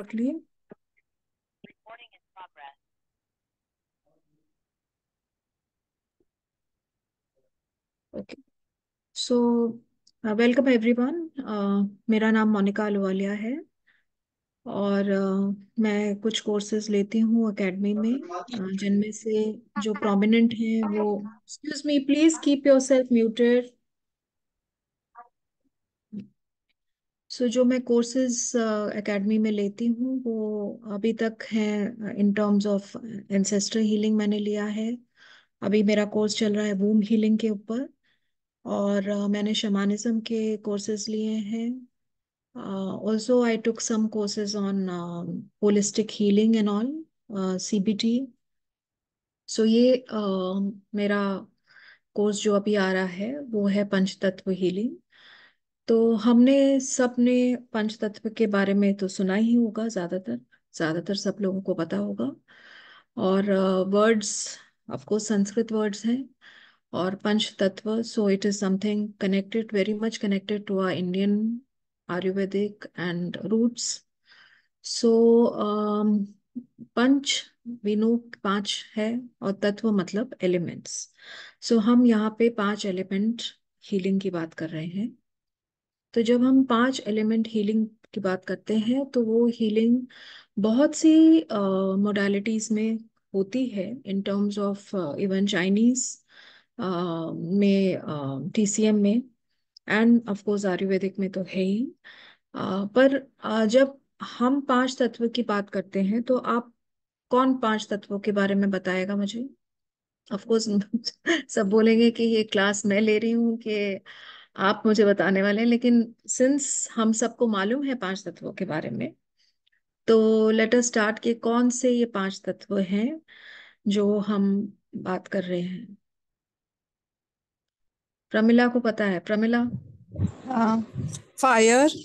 रख लिए okay so welcome everyone मेरा नाम मोनिका अलवालिया है और uh, मैं कुछ कोर्सेज लेती हूँ एकेडमी में uh, जिनमें से जो प्रोमिनेंट हैं वो excuse me please keep yourself muted so so, जो मैं कोर्सेज एकेडमी uh, में लेती हूँ वो अभी तक हैं in terms of ancestor healing मैंने लिया है अभी मेरा कोर्स चल रहा है वूम हीलिंग के ऊपर और uh, मैंने शमानिज्म के कोर्सेज लिए हैं also I took some courses on holistic healing and all C B T so ये uh, मेरा कोर्स जो अभी आ रहा है वो है पंचतत्व हीलिंग तो हमने सबने पंच तत्व के बारे में तो सुना ही होगा ज़्यादातर ज़्यादातर सब लोगों को पता होगा और वर्ड्स ऑफकोर्स संस्कृत वर्ड्स हैं और um, पंच तत्व so it is something connected very much connected to our Indian Ayurvedic and roots so पंच विनो पांच है और तत्व मतलब एलिमेंट्स सो so, हम यहाँ पे पांच एलिमेंट हीलिंग की बात कर रहे हैं तो जब हम पांच एलिमेंट हीलिंग की बात करते हैं तो वो हीलिंग बहुत सी मोडालिटीज uh, में होती है in terms of even Chinese में टी सी एम में एंड ऑफकोर्स आयुर्वेदिक में तो है ही uh, पर uh, जब हम पांच तत्व की बात करते हैं तो आप कौन पांच तत्वों के बारे में बताएगा मुझे ऑफकोर्स सब बोलेंगे कि ये क्लास मैं ले रही हूँ कि आप मुझे बताने वाले हैं लेकिन सिंस हम सबको मालूम है पांच तत्वों के बारे में तो लेट अस स्टार्ट के कौन से ये पांच तत्व हैं जो हम बात कर रहे हैं प्रमिला को पता है Pramila fire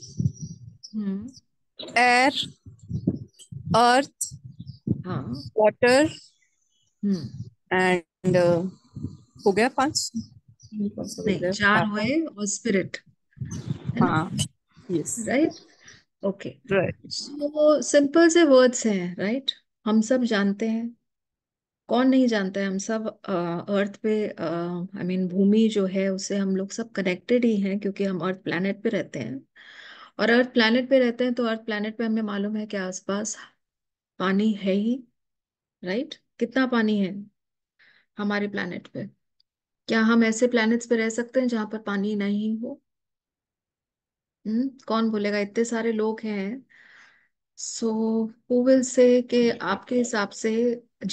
air earth water and हो गया पांच चार हुए और spirit right okay right so simple से वर्ड्स हैं राइट right? हम सब जानते हैं कौन नहीं जानता है हम सब अर्थ पे आई मीन भूमि जो है उससे हम लोग सब कनेक्टेड ही हैं क्योंकि हम अर्थ प्लानट पे रहते हैं और अर्थ प्लानट पे रहते हैं तो अर्थ प्लानट पे हमें मालूम है कि आसपास पानी है ही राइट right? कितना पानी है हमारे प्लानट पे क्या हम ऐसे प्लैनेट्स पे रह सकते हैं जहां पर पानी नहीं हो हम्म कौन बोलेगा इतने सारे लोग हैं सो विल से के आपके हिसाब से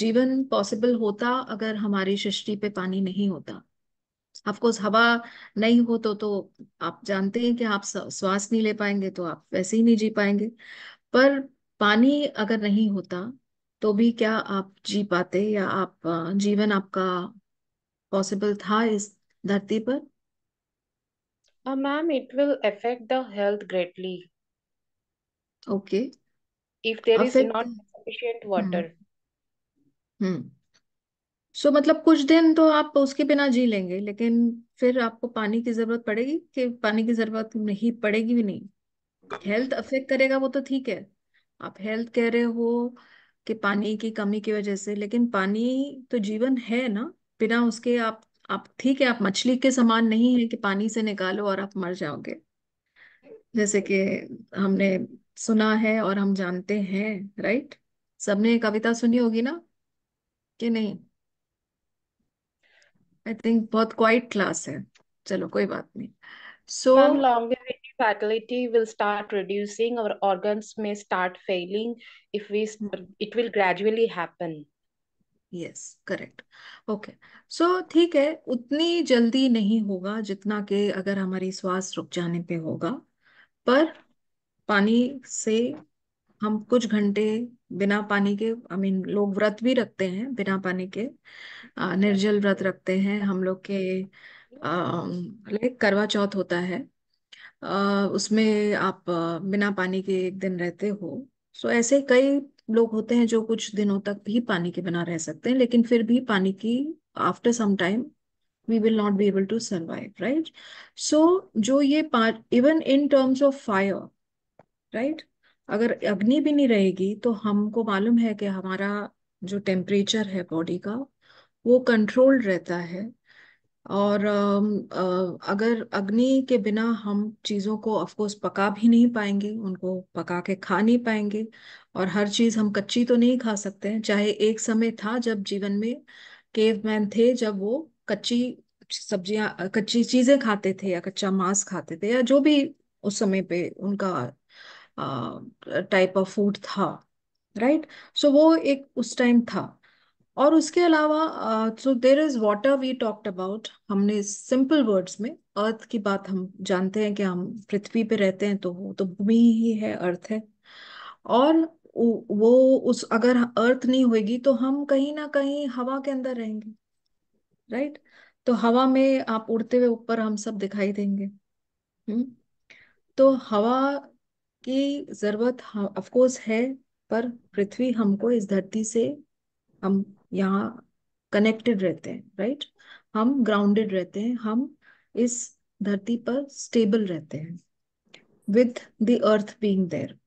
जीवन पॉसिबल होता अगर हमारी सृष्टि पे पानी नहीं होता ऑफकोर्स हवा नहीं हो तो तो आप जानते हैं कि आप श्वास नहीं ले पाएंगे तो आप वैसे ही नहीं जी पाएंगे पर पानी अगर नहीं होता तो भी क्या आप जी पाते या आप जीवन आपका पॉसिबल था इस धरती पर ma'am it will affect the health greatly okay if there is not sufficient water hmm so मतलब कुछ दिन तो आप उसके बिना जी लेंगे लेकिन फिर आपको पानी की जरूरत पड़ेगी कि पानी की जरूरत नहीं पड़ेगी भी नहीं हेल्थ अफेक्ट करेगा वो तो ठीक है आप हेल्थ कह रहे हो कि पानी की कमी की वजह से लेकिन पानी तो जीवन है ना बिना उसके आप आप ठीक है आप मछली के समान नहीं है कि पानी से निकालो और आप मर जाओगे जैसे कि हमने सुना है और हम जानते हैं राइट सबने कविता सुनी होगी ना कि नहीं आई थिंक बहुत क्वाइट क्लास है चलो कोई बात नहीं so Ma'am, longevity fatality will start reducing our organs may start failing if we hmm. it will gradually happen yes correct okay so ठीक है उतनी जल्दी नहीं होगा जितना कि अगर हमारी श्वास रुक जाने पे होगा पर पानी से हम कुछ घंटे बिना पानी के आई मीन लोग व्रत भी रखते हैं बिना पानी के आ, निर्जल व्रत रखते हैं हम लोग के लाइक करवा चौथ होता है आ, उसमें आप बिना पानी के एक दिन रहते हो सो ऐसे कई लोग होते हैं जो कुछ दिनों तक भी पानी के बिना रह सकते हैं लेकिन फिर भी पानी की after some time we will not be able to survive right so जो ये even in terms of fire right अगर अग्नि भी नहीं रहेगी तो हमको मालूम है कि हमारा जो टेम्परेचर है बॉडी का वो कंट्रोल रहता है और अगर अग्नि के बिना हम चीज़ों को ऑफकोर्स पका भी नहीं पाएंगे उनको पका के खा नहीं पाएंगे और हर चीज़ हम कच्ची तो नहीं खा सकते हैं चाहे एक समय था जब जीवन में केवमैन थे जब वो कच्ची सब्जियां कच्ची चीज़ें खाते थे या कच्चा मांस खाते थे या जो भी उस समय पे उनका टाइप ऑफ फूड था राइट right? सो so, वो एक उस टाइम था और उसके अलावा so there is water we talked about हमने सिंपल वर्ड्स में अर्थ की बात हम जानते हैं कि हम पृथ्वी पे रहते हैं तो वो तो भूमि ही है अर्थ है और वो उस अगर अर्थ नहीं होगी तो हम कहीं ना कहीं हवा के अंदर रहेंगे राइट right? तो हवा में आप उड़ते हुए ऊपर हम सब दिखाई देंगे हम्म तो हवा की जरूरत ऑफ कोर्स है पर पृथ्वी हमको इस धरती से हम यहाँ कनेक्टेड रहते हैं राइट हम ग्राउंडेड रहते हैं हम इस धरती पर स्टेबल रहते हैं with the earth being there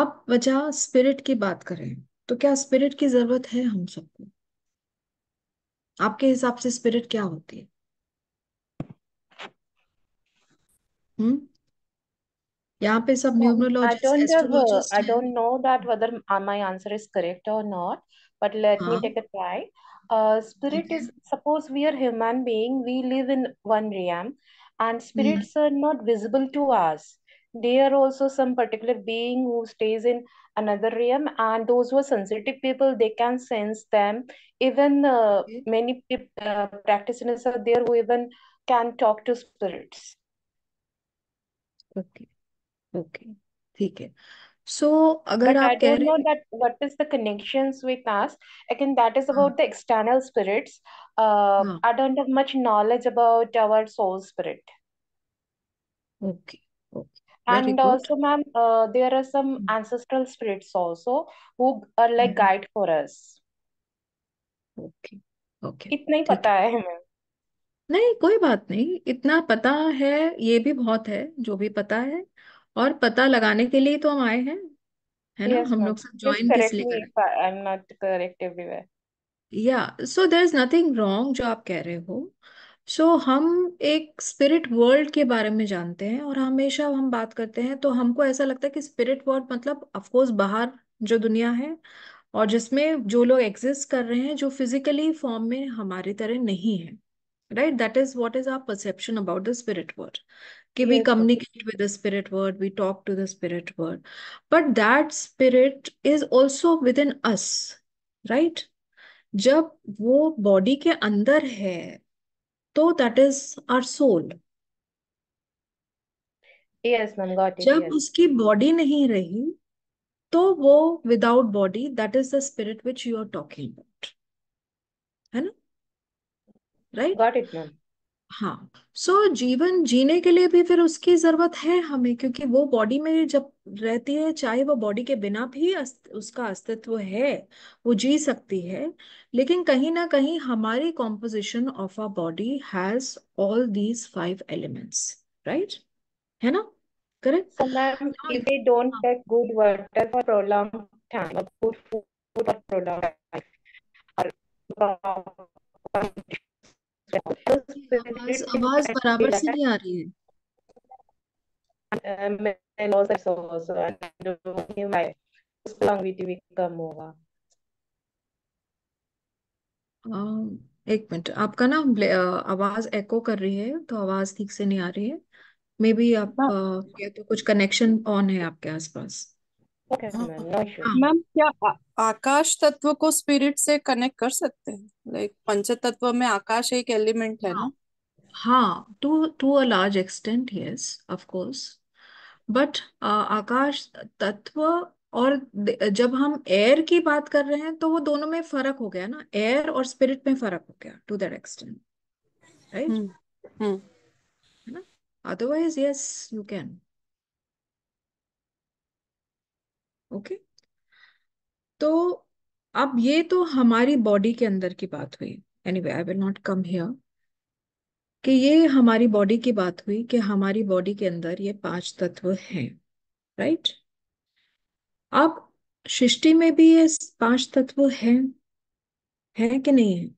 आप वजह स्पिरिट की बात करें तो क्या स्पिरिट की जरूरत है हम सबको आपके हिसाब से स्पिरिट क्या होती है हम्म यहाँ पे सब numerologist I don't know that whether my answer is correct और not but let huh? me take a try uh, spirit okay. is suppose we are human being we live in one realm and mm-hmm. spirits mm. are not visible to us they are also some particular being who stays in another realm and those who are sensitive people they can sense them even uh, many uh, practitioners are there who even can talk to spirits okay okay ठीक है so agar But I आप कह don't know हैं that what is the connections with us. Again, that is about uh-huh. the external spirits. Uh, uh-huh. I don't have much knowledge about our soul spirit. okay okay And good also, ma'am, uh, there are some ancestral spirits also who are like guide for us. okay okay इतना ही pata hai है है हमें नहीं कोई बात नहीं इतना पता है ये भी बहुत है जो भी पता है और पता लगाने के लिए तो हम आए हैं है ना Yes, हम लोग सब ज्वाइन किस लिए कर करें if या so there is nothing wrong जो आप कह रहे हो सो so, हम एक स्पिरिट वर्ल्ड के बारे में जानते हैं और हमेशा हम बात करते हैं तो हमको ऐसा लगता है कि स्पिरिट वर्ल्ड मतलब ऑफ कोर्स बाहर जो दुनिया है और जिसमें जो लोग एग्जिस्ट कर रहे हैं जो फिजिकली फॉर्म में हमारी तरह नहीं है right that is what is our perception about the spirit world कि we communicate with the spirit world we talk to the spirit world but that spirit is also within us right जब वो body के अंदर है तो that is our soul Yes, got it, जब उसकी body नहीं रही तो वो without body that is the spirit which you are talking about है ना राइट right? हाँ सो so, जीवन जीने के लिए भी फिर उसकी जरूरत है हमें क्योंकि वो बॉडी में जब रहती है चाहे वो बॉडी के बिना भी अस्त, उसका अस्तित्व है वो जी सकती है लेकिन कहीं ना कहीं हमारी composition of our body has all these five elements right है ना correct ma'am if we don't take good water for prolong time good food for prolong time आवाज बराबर से नहीं आ रही है एक मिनट आपका ना आवाज एको कर रही है तो आवाज ठीक से नहीं आ रही है मे बी आप हाँ। तो कुछ कनेक्शन ऑन है आपके आसपास मैम हाँ, हाँ। क्या आकाश तत्व को स्पिरिट से कनेक्ट कर सकते हैं लाइक पंच तत्व में आकाश एक एलिमेंट है ना हाँ to to a large extent yes of course but आकाश तत्व और जब हम एयर की बात कर रहे हैं तो वो दोनों में फर्क हो गया ना एयर और स्पिरिट में फर्क हो गया टू दैट एक्सटेंट राइट है ना otherwise yes you can okay तो अब ये तो हमारी बॉडी के अंदर की बात हुई anyway I will not come here कि ये हमारी बॉडी की बात हुई कि हमारी बॉडी के अंदर ये पांच तत्व हैं राइट right? अब सृष्टि में भी ये पांच तत्व हैं है कि नहीं है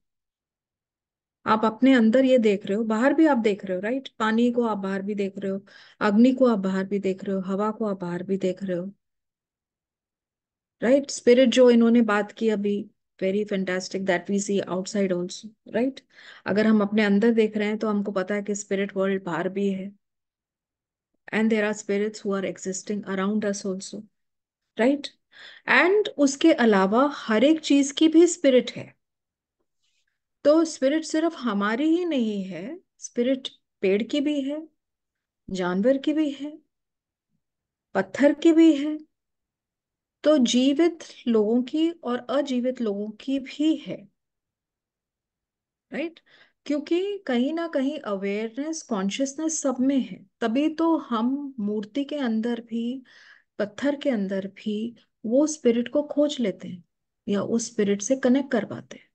आप अपने अंदर ये देख रहे हो बाहर भी आप देख रहे हो राइट पानी को आप बाहर भी देख रहे हो अग्नि को आप बाहर भी देख रहे हो हवा को आप बाहर भी देख रहे हो राइट स्पिरिट जो इन्होंने बात की अभी very fantastic that we see outside also right अगर हम अपने अंदर देख रहे हैं तो हमको पता है कि स्पिरिट वर्ल्ड बाहर भी है and there are spirits who are existing around us also right and उसके अलावा हर एक चीज की भी स्पिरिट है तो स्पिरिट सिर्फ हमारी ही नहीं है स्पिरिट पेड़ की भी है जानवर की भी है पत्थर की भी है तो जीवित लोगों की और अजीवित लोगों की भी है राइट right? क्योंकि कहीं ना कहीं अवेयरनेस कॉन्शियसनेस सब में है तभी तो हम मूर्ति के अंदर भी पत्थर के अंदर भी वो स्पिरिट को खोज लेते हैं या उस स्पिरिट से कनेक्ट कर पाते हैं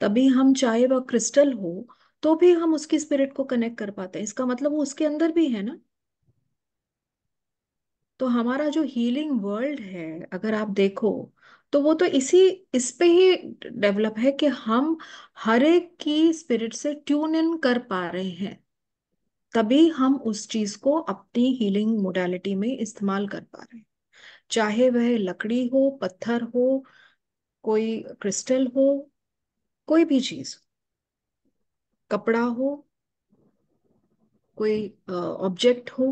तभी हम चाहे वह क्रिस्टल हो तो भी हम उसकी स्पिरिट को कनेक्ट कर पाते हैं इसका मतलब वो उसके अंदर भी है ना तो हमारा जो हीलिंग वर्ल्ड है अगर आप देखो तो वो तो इसी इस पे ही डेवलप है कि हम हर एक की स्पिरिट से ट्यून इन कर पा रहे हैं तभी हम उस चीज को अपनी हीलिंग मोडालिटी में इस्तेमाल कर पा रहे हैं चाहे वह लकड़ी हो पत्थर हो कोई क्रिस्टल हो कोई भी चीज कपड़ा हो कोई ऑब्जेक्ट हो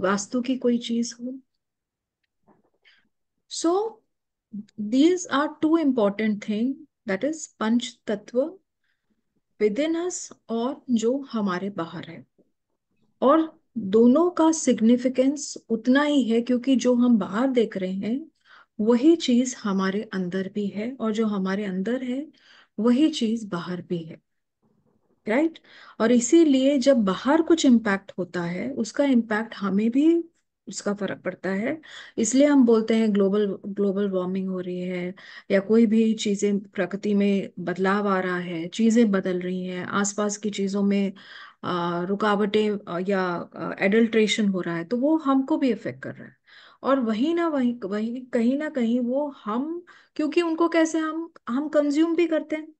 वास्तु की कोई चीज हो so these are two important thing that is पंच तत्व विद इन अस और जो हमारे बाहर है और दोनों का सिग्निफिकेंस उतना ही है क्योंकि जो हम बाहर देख रहे हैं वही चीज हमारे अंदर भी है और जो हमारे अंदर है वही चीज बाहर भी है राइट और इसीलिए जब बाहर कुछ इम्पैक्ट होता है उसका इम्पैक्ट हमें भी उसका फर्क पड़ता है इसलिए हम बोलते हैं ग्लोबल ग्लोबल वार्मिंग हो रही है या कोई भी चीज़ें प्रकृति में बदलाव आ रहा है चीज़ें बदल रही हैं आसपास की चीज़ों में रुकावटें या एडल्ट्रेशन हो रहा है तो वो हमको भी इफेक्ट कर रहा है और वही ना वही वही कहीं ना कहीं वो हम क्योंकि उनको कैसे हम हम कंज्यूम भी करते हैं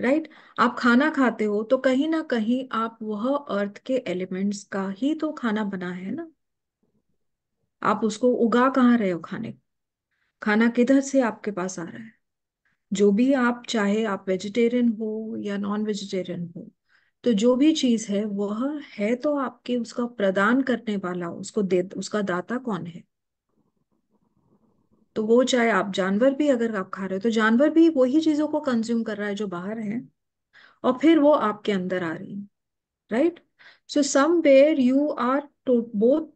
राइट आप खाना खाते हो तो कहीं ना कहीं आप वह अर्थ के एलिमेंट्स का ही तो खाना बना है ना आप उसको उगा कहाँ रहे हो खाने खाना किधर से आपके पास आ रहा है जो भी आप चाहे आप वेजिटेरियन हो या नॉन वेजिटेरियन हो तो जो भी चीज है वह है तो आपके उसका प्रदान करने वाला उसको दे उसका दाता कौन है तो वो चाहे आप जानवर भी अगर आप खा रहे हो तो जानवर भी वही चीजों को कंज्यूम कर रहा है जो बाहर है और फिर वो आपके अंदर आ रही right so where you are both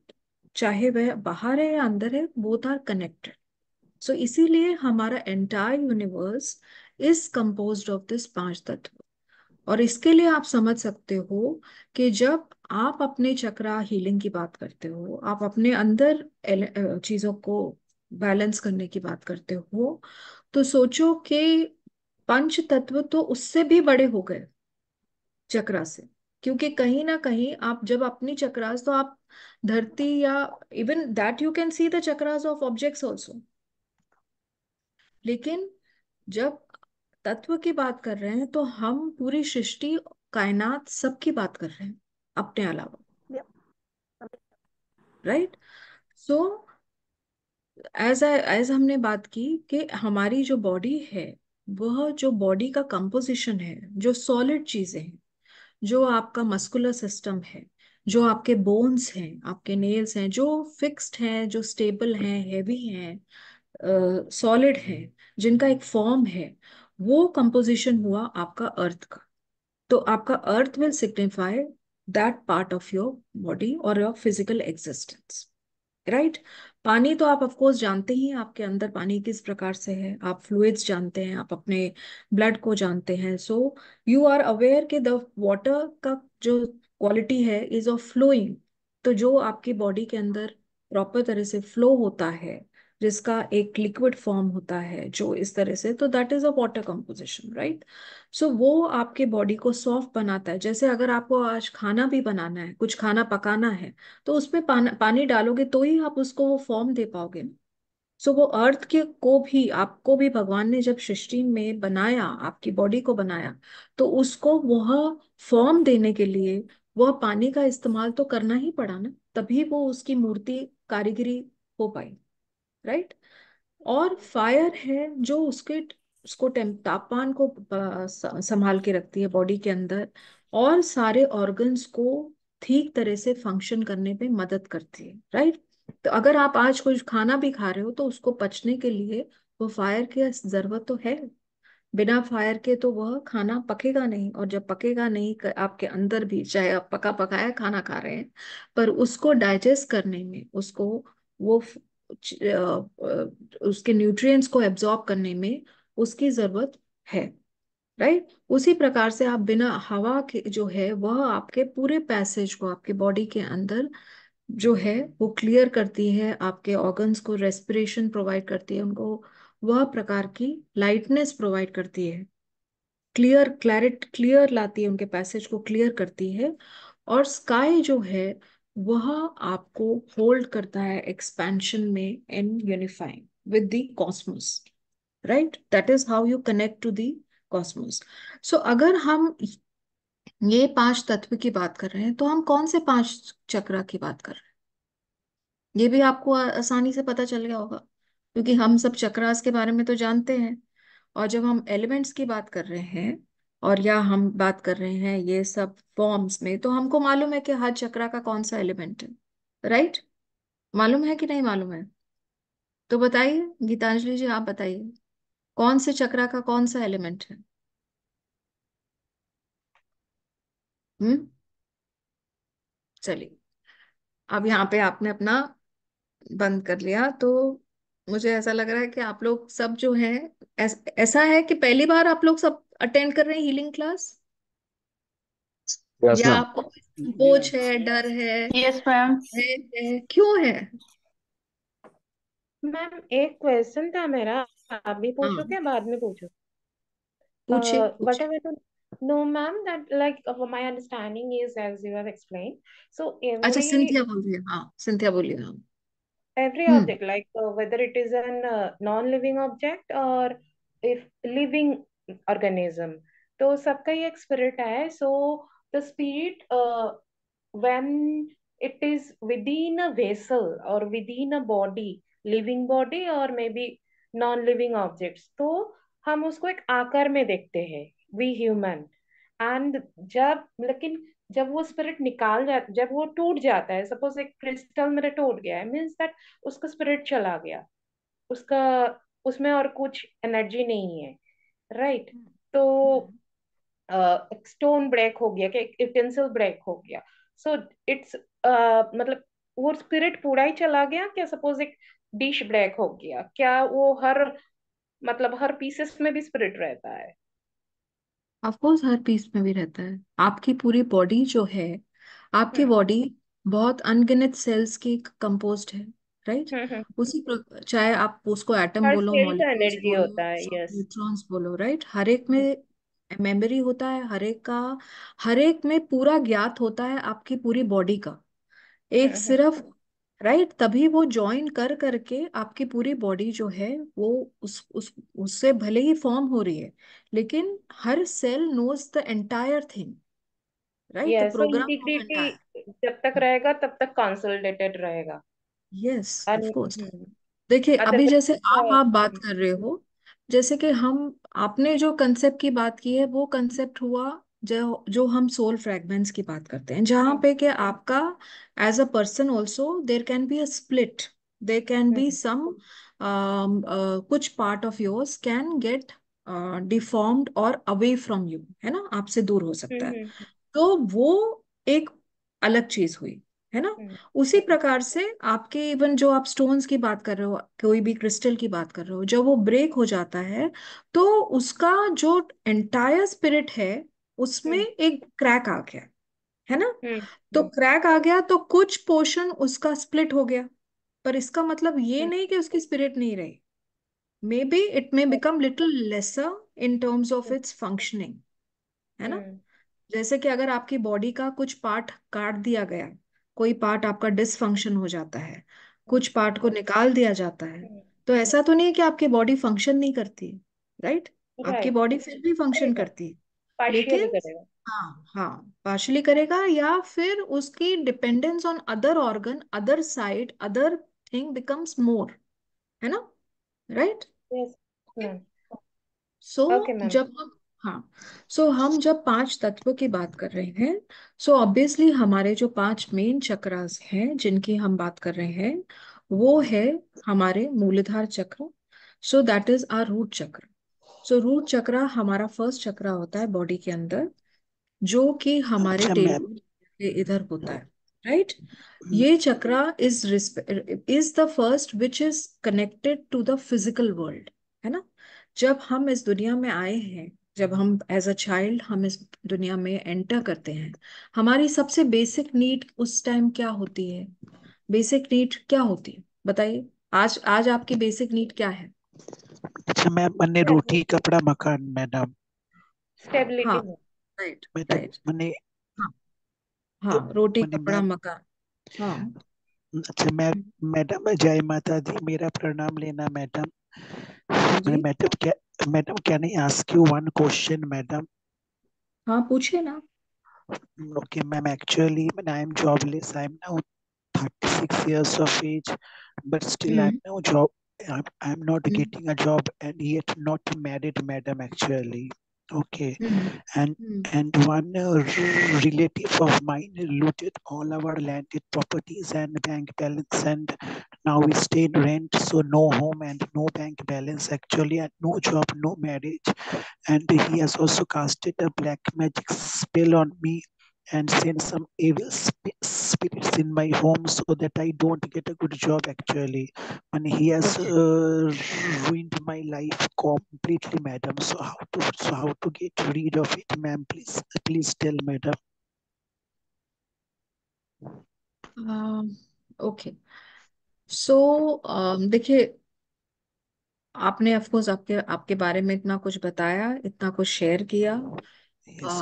चाहे वह बाहर है या अंदर है बोथ आर कनेक्टेड सो इसीलिए हमारा entire universe is compose of this पांच तत्व और इसके लिए आप समझ सकते हो कि जब आप अपने चक्रा हीलिंग की बात करते हो आप अपने अंदर चीजों को बैलेंस करने की बात करते हो तो सोचो कि पंच तत्व तो उससे भी बड़े हो गए चक्रा से क्योंकि कहीं ना कहीं आप जब अपनी चक्रास तो आप धरती या even that you can see the chakras of objects also लेकिन जब तत्व की बात कर रहे हैं तो हम पूरी सृष्टि कायनात सबकी बात कर रहे हैं अपने अलावा right yeah. So right? so, as as हमने बात की कि हमारी जो बॉडी है वह जो बॉडी का कंपोजिशन है जो सॉलिड चीजें हैं जो आपका मस्कुलर सिस्टम है जो आपके बोन्स हैं आपके नेल्स हैं जो फिक्स्ड हैं जो स्टेबल हैं हैवी हैं सॉलिड हैं जिनका एक फॉर्म है वो कंपोजिशन हुआ आपका अर्थ का तो आपका earth will signify that part of your body और योर फिजिकल एग्जिस्टेंस राइट पानी तो आप ऑफकोर्स जानते ही हैं आपके अंदर पानी किस प्रकार से है आप फ्लूइड्स जानते हैं आप अपने ब्लड को जानते हैं सो यू आर अवेयर कि द वाटर का जो क्वालिटी है इज ऑफ फ्लोइंग तो जो आपकी बॉडी के अंदर प्रॉपर तरह से फ्लो होता है जिसका एक लिक्विड फॉर्म होता है जो इस तरह से तो that is a water composition right so वो आपके बॉडी को सॉफ्ट बनाता है जैसे अगर आपको आज खाना भी बनाना है कुछ खाना पकाना है तो उसमें पान, पानी डालोगे तो ही आप उसको वो फॉर्म दे पाओगे ना सो so, वो अर्थ के को भी आपको भी भगवान ने जब सृष्टि में बनाया आपकी बॉडी को बनाया तो उसको वह फॉर्म देने के लिए वह पानी का इस्तेमाल तो करना ही पड़ा ना तभी वो उसकी मूर्ति कारीगरी हो पाई राइट और फायर है जो उसके उसको तापमान को संभाल के रखती है बॉडी के अंदर और सारे ऑर्गन्स को ठीक तरह से फंक्शन करने में मदद करती है राइट तो अगर आप आज कुछ खाना भी खा रहे हो तो उसको पचने के लिए वो फायर की जरूरत तो है बिना फायर के तो वह खाना पकेगा नहीं और जब पकेगा नहीं आपके अंदर भी चाहे आप पका पकाया खाना खा रहे हैं पर उसको डाइजेस्ट करने में उसको वो उसके न्यूट्रिएंट्स को एब्जॉर्ब करने में उसकी जरूरत है राइट right? उसी प्रकार से आप बिना हवा के जो है वह आपके पूरे पैसेज को आपके बॉडी के अंदर जो है वो क्लियर करती है आपके ऑर्गन्स को रेस्पिरेशन प्रोवाइड करती है उनको वह प्रकार की लाइटनेस प्रोवाइड करती है क्लियर क्लैरिट क्लियर लाती है उनके पैसेज को क्लियर करती है और स्काई जो है वह आपको होल्ड करता है एक्सपेंशन में and unifying with the cosmos right that is how you connect to the cosmos so अगर हम ये पांच तत्व की बात कर रहे हैं तो हम कौन से पांच चक्र की बात कर रहे हैं ये भी आपको आसानी से पता चल गया होगा क्योंकि हम सब चक्रास के बारे में तो जानते हैं और जब हम एलिमेंट्स की बात कर रहे हैं और या हम बात कर रहे हैं ये सब फॉर्म्स में तो हमको मालूम है कि हर चक्रा का कौन सा एलिमेंट है राइट मालूम है कि नहीं मालूम है तो बताइए गीतांजलि जी आप बताइए कौन से चक्रा का कौन सा एलिमेंट है हम्म? चलिए अब यहाँ पे आपने अपना बंद कर लिया तो मुझे ऐसा लग रहा है कि आप लोग सब जो है ऐसा है कि पहली बार आप लोग सब अटेंड कर रहे हैं हीलिंग क्लास yes, या आपको बोझ है डर है यस मैम है, है क्यों है मैम एक क्वेश्चन था मेरा आप भी पूछोगे हाँ. बाद में पूछो पूछिए whatever to No, ma'am, that like my understanding is as you have explained. So every अच्छा सिंथिया बोलिए हाँ सिंथिया बोलिए हाँ every hmm. object like uh, whether it is an uh, non-living object or if living organism तो सबका ही एक spirit है so the spirit when it is within a vessel और within a body living body और मे be non living object तो हम उसको एक आकार में देखते हैं वी ह्यूमन एंड जब लेकिन जब वो स्पिरिट निकाल जा जब वो टूट जाता है सपोज एक क्रिस्टल मेरा टूट गया है मीन्स दैट उसका स्पिरिट चला गया उसका उसमें और कुछ एनर्जी नहीं है राइट hmm. तो स्टोन uh, ब्रेक हो गया कि ब्रेक हो गया सो so, इट्स uh, मतलब वो स्पिरिट पूरा ही चला गया क्या सपोज एक डिश ब्रेक हो गया क्या वो हर मतलब हर पीसेस में भी स्पिरिट रहता है ऑफ कोर्स हर पीस में भी रहता है आपकी पूरी बॉडी जो है आपकी बॉडी hmm. बहुत अनगिनत सेल्स की कंपोज्ड है राइट हम्म, हम्म। उसी चाहे आप उसको एटम बोलो मॉलिक्यूल्स एनर्जी बोलो होता है यस न्यूट्रॉन्स बोलो राइट हर एक में मेमोरी होता है हर एक का हर एक में पूरा ज्ञात होता है आपकी पूरी बॉडी का एक हम्म, सिर्फ राइट right? तभी वो ज्वाइन कर करके आपकी पूरी बॉडी जो है वो उस उस उससे भले ही फॉर्म हो रही है लेकिन हर cell knows the entire thing right program integrity जब तक रहेगा तब तक कंसोलिडेटेड रहेगा यस ऑफ कोर्स देखिए अभी जैसे आप आप बात हम्म। कर रहे हो जैसे कि हम आपने जो कंसेप्ट की बात की है वो कंसेप्ट हुआ जो जो हम सोल फ्रैगमेंट्स की बात करते हैं जहां पे कि आपका as a person also there can be a split there can be hmm some um, uh, कुछ part of yours can get deformed और अवे फ्रॉम यू है ना आपसे दूर हो सकता है हम्म, हम्म। तो वो एक अलग चीज हुई है ना हम्म, उसी हम्म। प्रकार से आपके इवन जो आप स्टोन्स की बात कर रहे हो कोई भी क्रिस्टल की बात कर रहे हो जब वो ब्रेक हो जाता है तो उसका जो एंटायर स्पिरिट है उसमें हम्म। एक क्रैक आ गया है ना तो क्रैक आ गया तो कुछ पोर्शन उसका स्प्लिट हो गया पर इसका मतलब ये नहीं कि उसकी स्पिरिट नहीं रही may be it may become little lesser in terms of its functioning है ना जैसे कि अगर आपकी बॉडी का कुछ पार्ट काट दिया गया कोई पार्ट आपका डिसफंक्शन हो जाता है कुछ पार्ट को हाँ। निकाल दिया जाता है हाँ। तो ऐसा तो नहीं है कि आपकी बॉडी फंक्शन नहीं करती राइट आपकी बॉडी फिर भी फंक्शन करती है लेकिन हाँ हाँ पार्शली करेगा या फिर उसकी dependence on other organ other side other thing becomes more है ना राइट सो जब हम हाँ सो so, हम जब पांच तत्व की बात कर रहे हैं सो so ऑब्वियसली हमारे जो पांच मेन चक्रास हैं जिनकी हम बात कर रहे हैं वो है हमारे मूलधार चक्र so that is our root chakra so root चक्र हमारा फर्स्ट चक्र होता है बॉडी के अंदर जो कि हमारे टेबल अच्छा, के इधर होता है राइट right? ये चक्र is is the first which is connected to the physical world है ना जब हम इस दुनिया में आए हैं जब हम एज अ चाइल्ड हम इस दुनिया में एंटर करते हैं हमारी सबसे बेसिक नीड उस टाइम क्या होती है बेसिक नीड क्या होती है बताइए आज आज आपकी बेसिक नीड क्या है अच्छा मैम मैंने रोटी कपड़ा मकान मैडम स्टेबिलिटी राइट राइट मैंने हाँ, हाँ तो रोटी कपड़ा मकान हाँ अच्छा मैं मैडम जय माता दी मेरा प्रणाम लेना मैडम हाँ मैडम क्या madam can I ask you one question madam हाँ पूछिए ना okay ma'am actually I am jobless I am now 36 years of age but still i have mm-hmm. no job i'm, not mm-hmm. getting a job and yet not married madam actually okay mm-hmm. and and one uh, relative of mine looted all our landed properties and bank balance and now we stayed rent, so no home and no bank balance actually, and no job, no marriage. And he has also casted a black magic spell on me and sent some evil sp- spirits in my home so that I don't get a good job actually. And he has uh, ruined my life completely, madam. So how to so how to get rid of it, ma'am? Please please tell, madam. Um, okay. So so, um, देखिए आपने of course आपके आपके बारे में इतना कुछ बताया इतना कुछ शेयर किया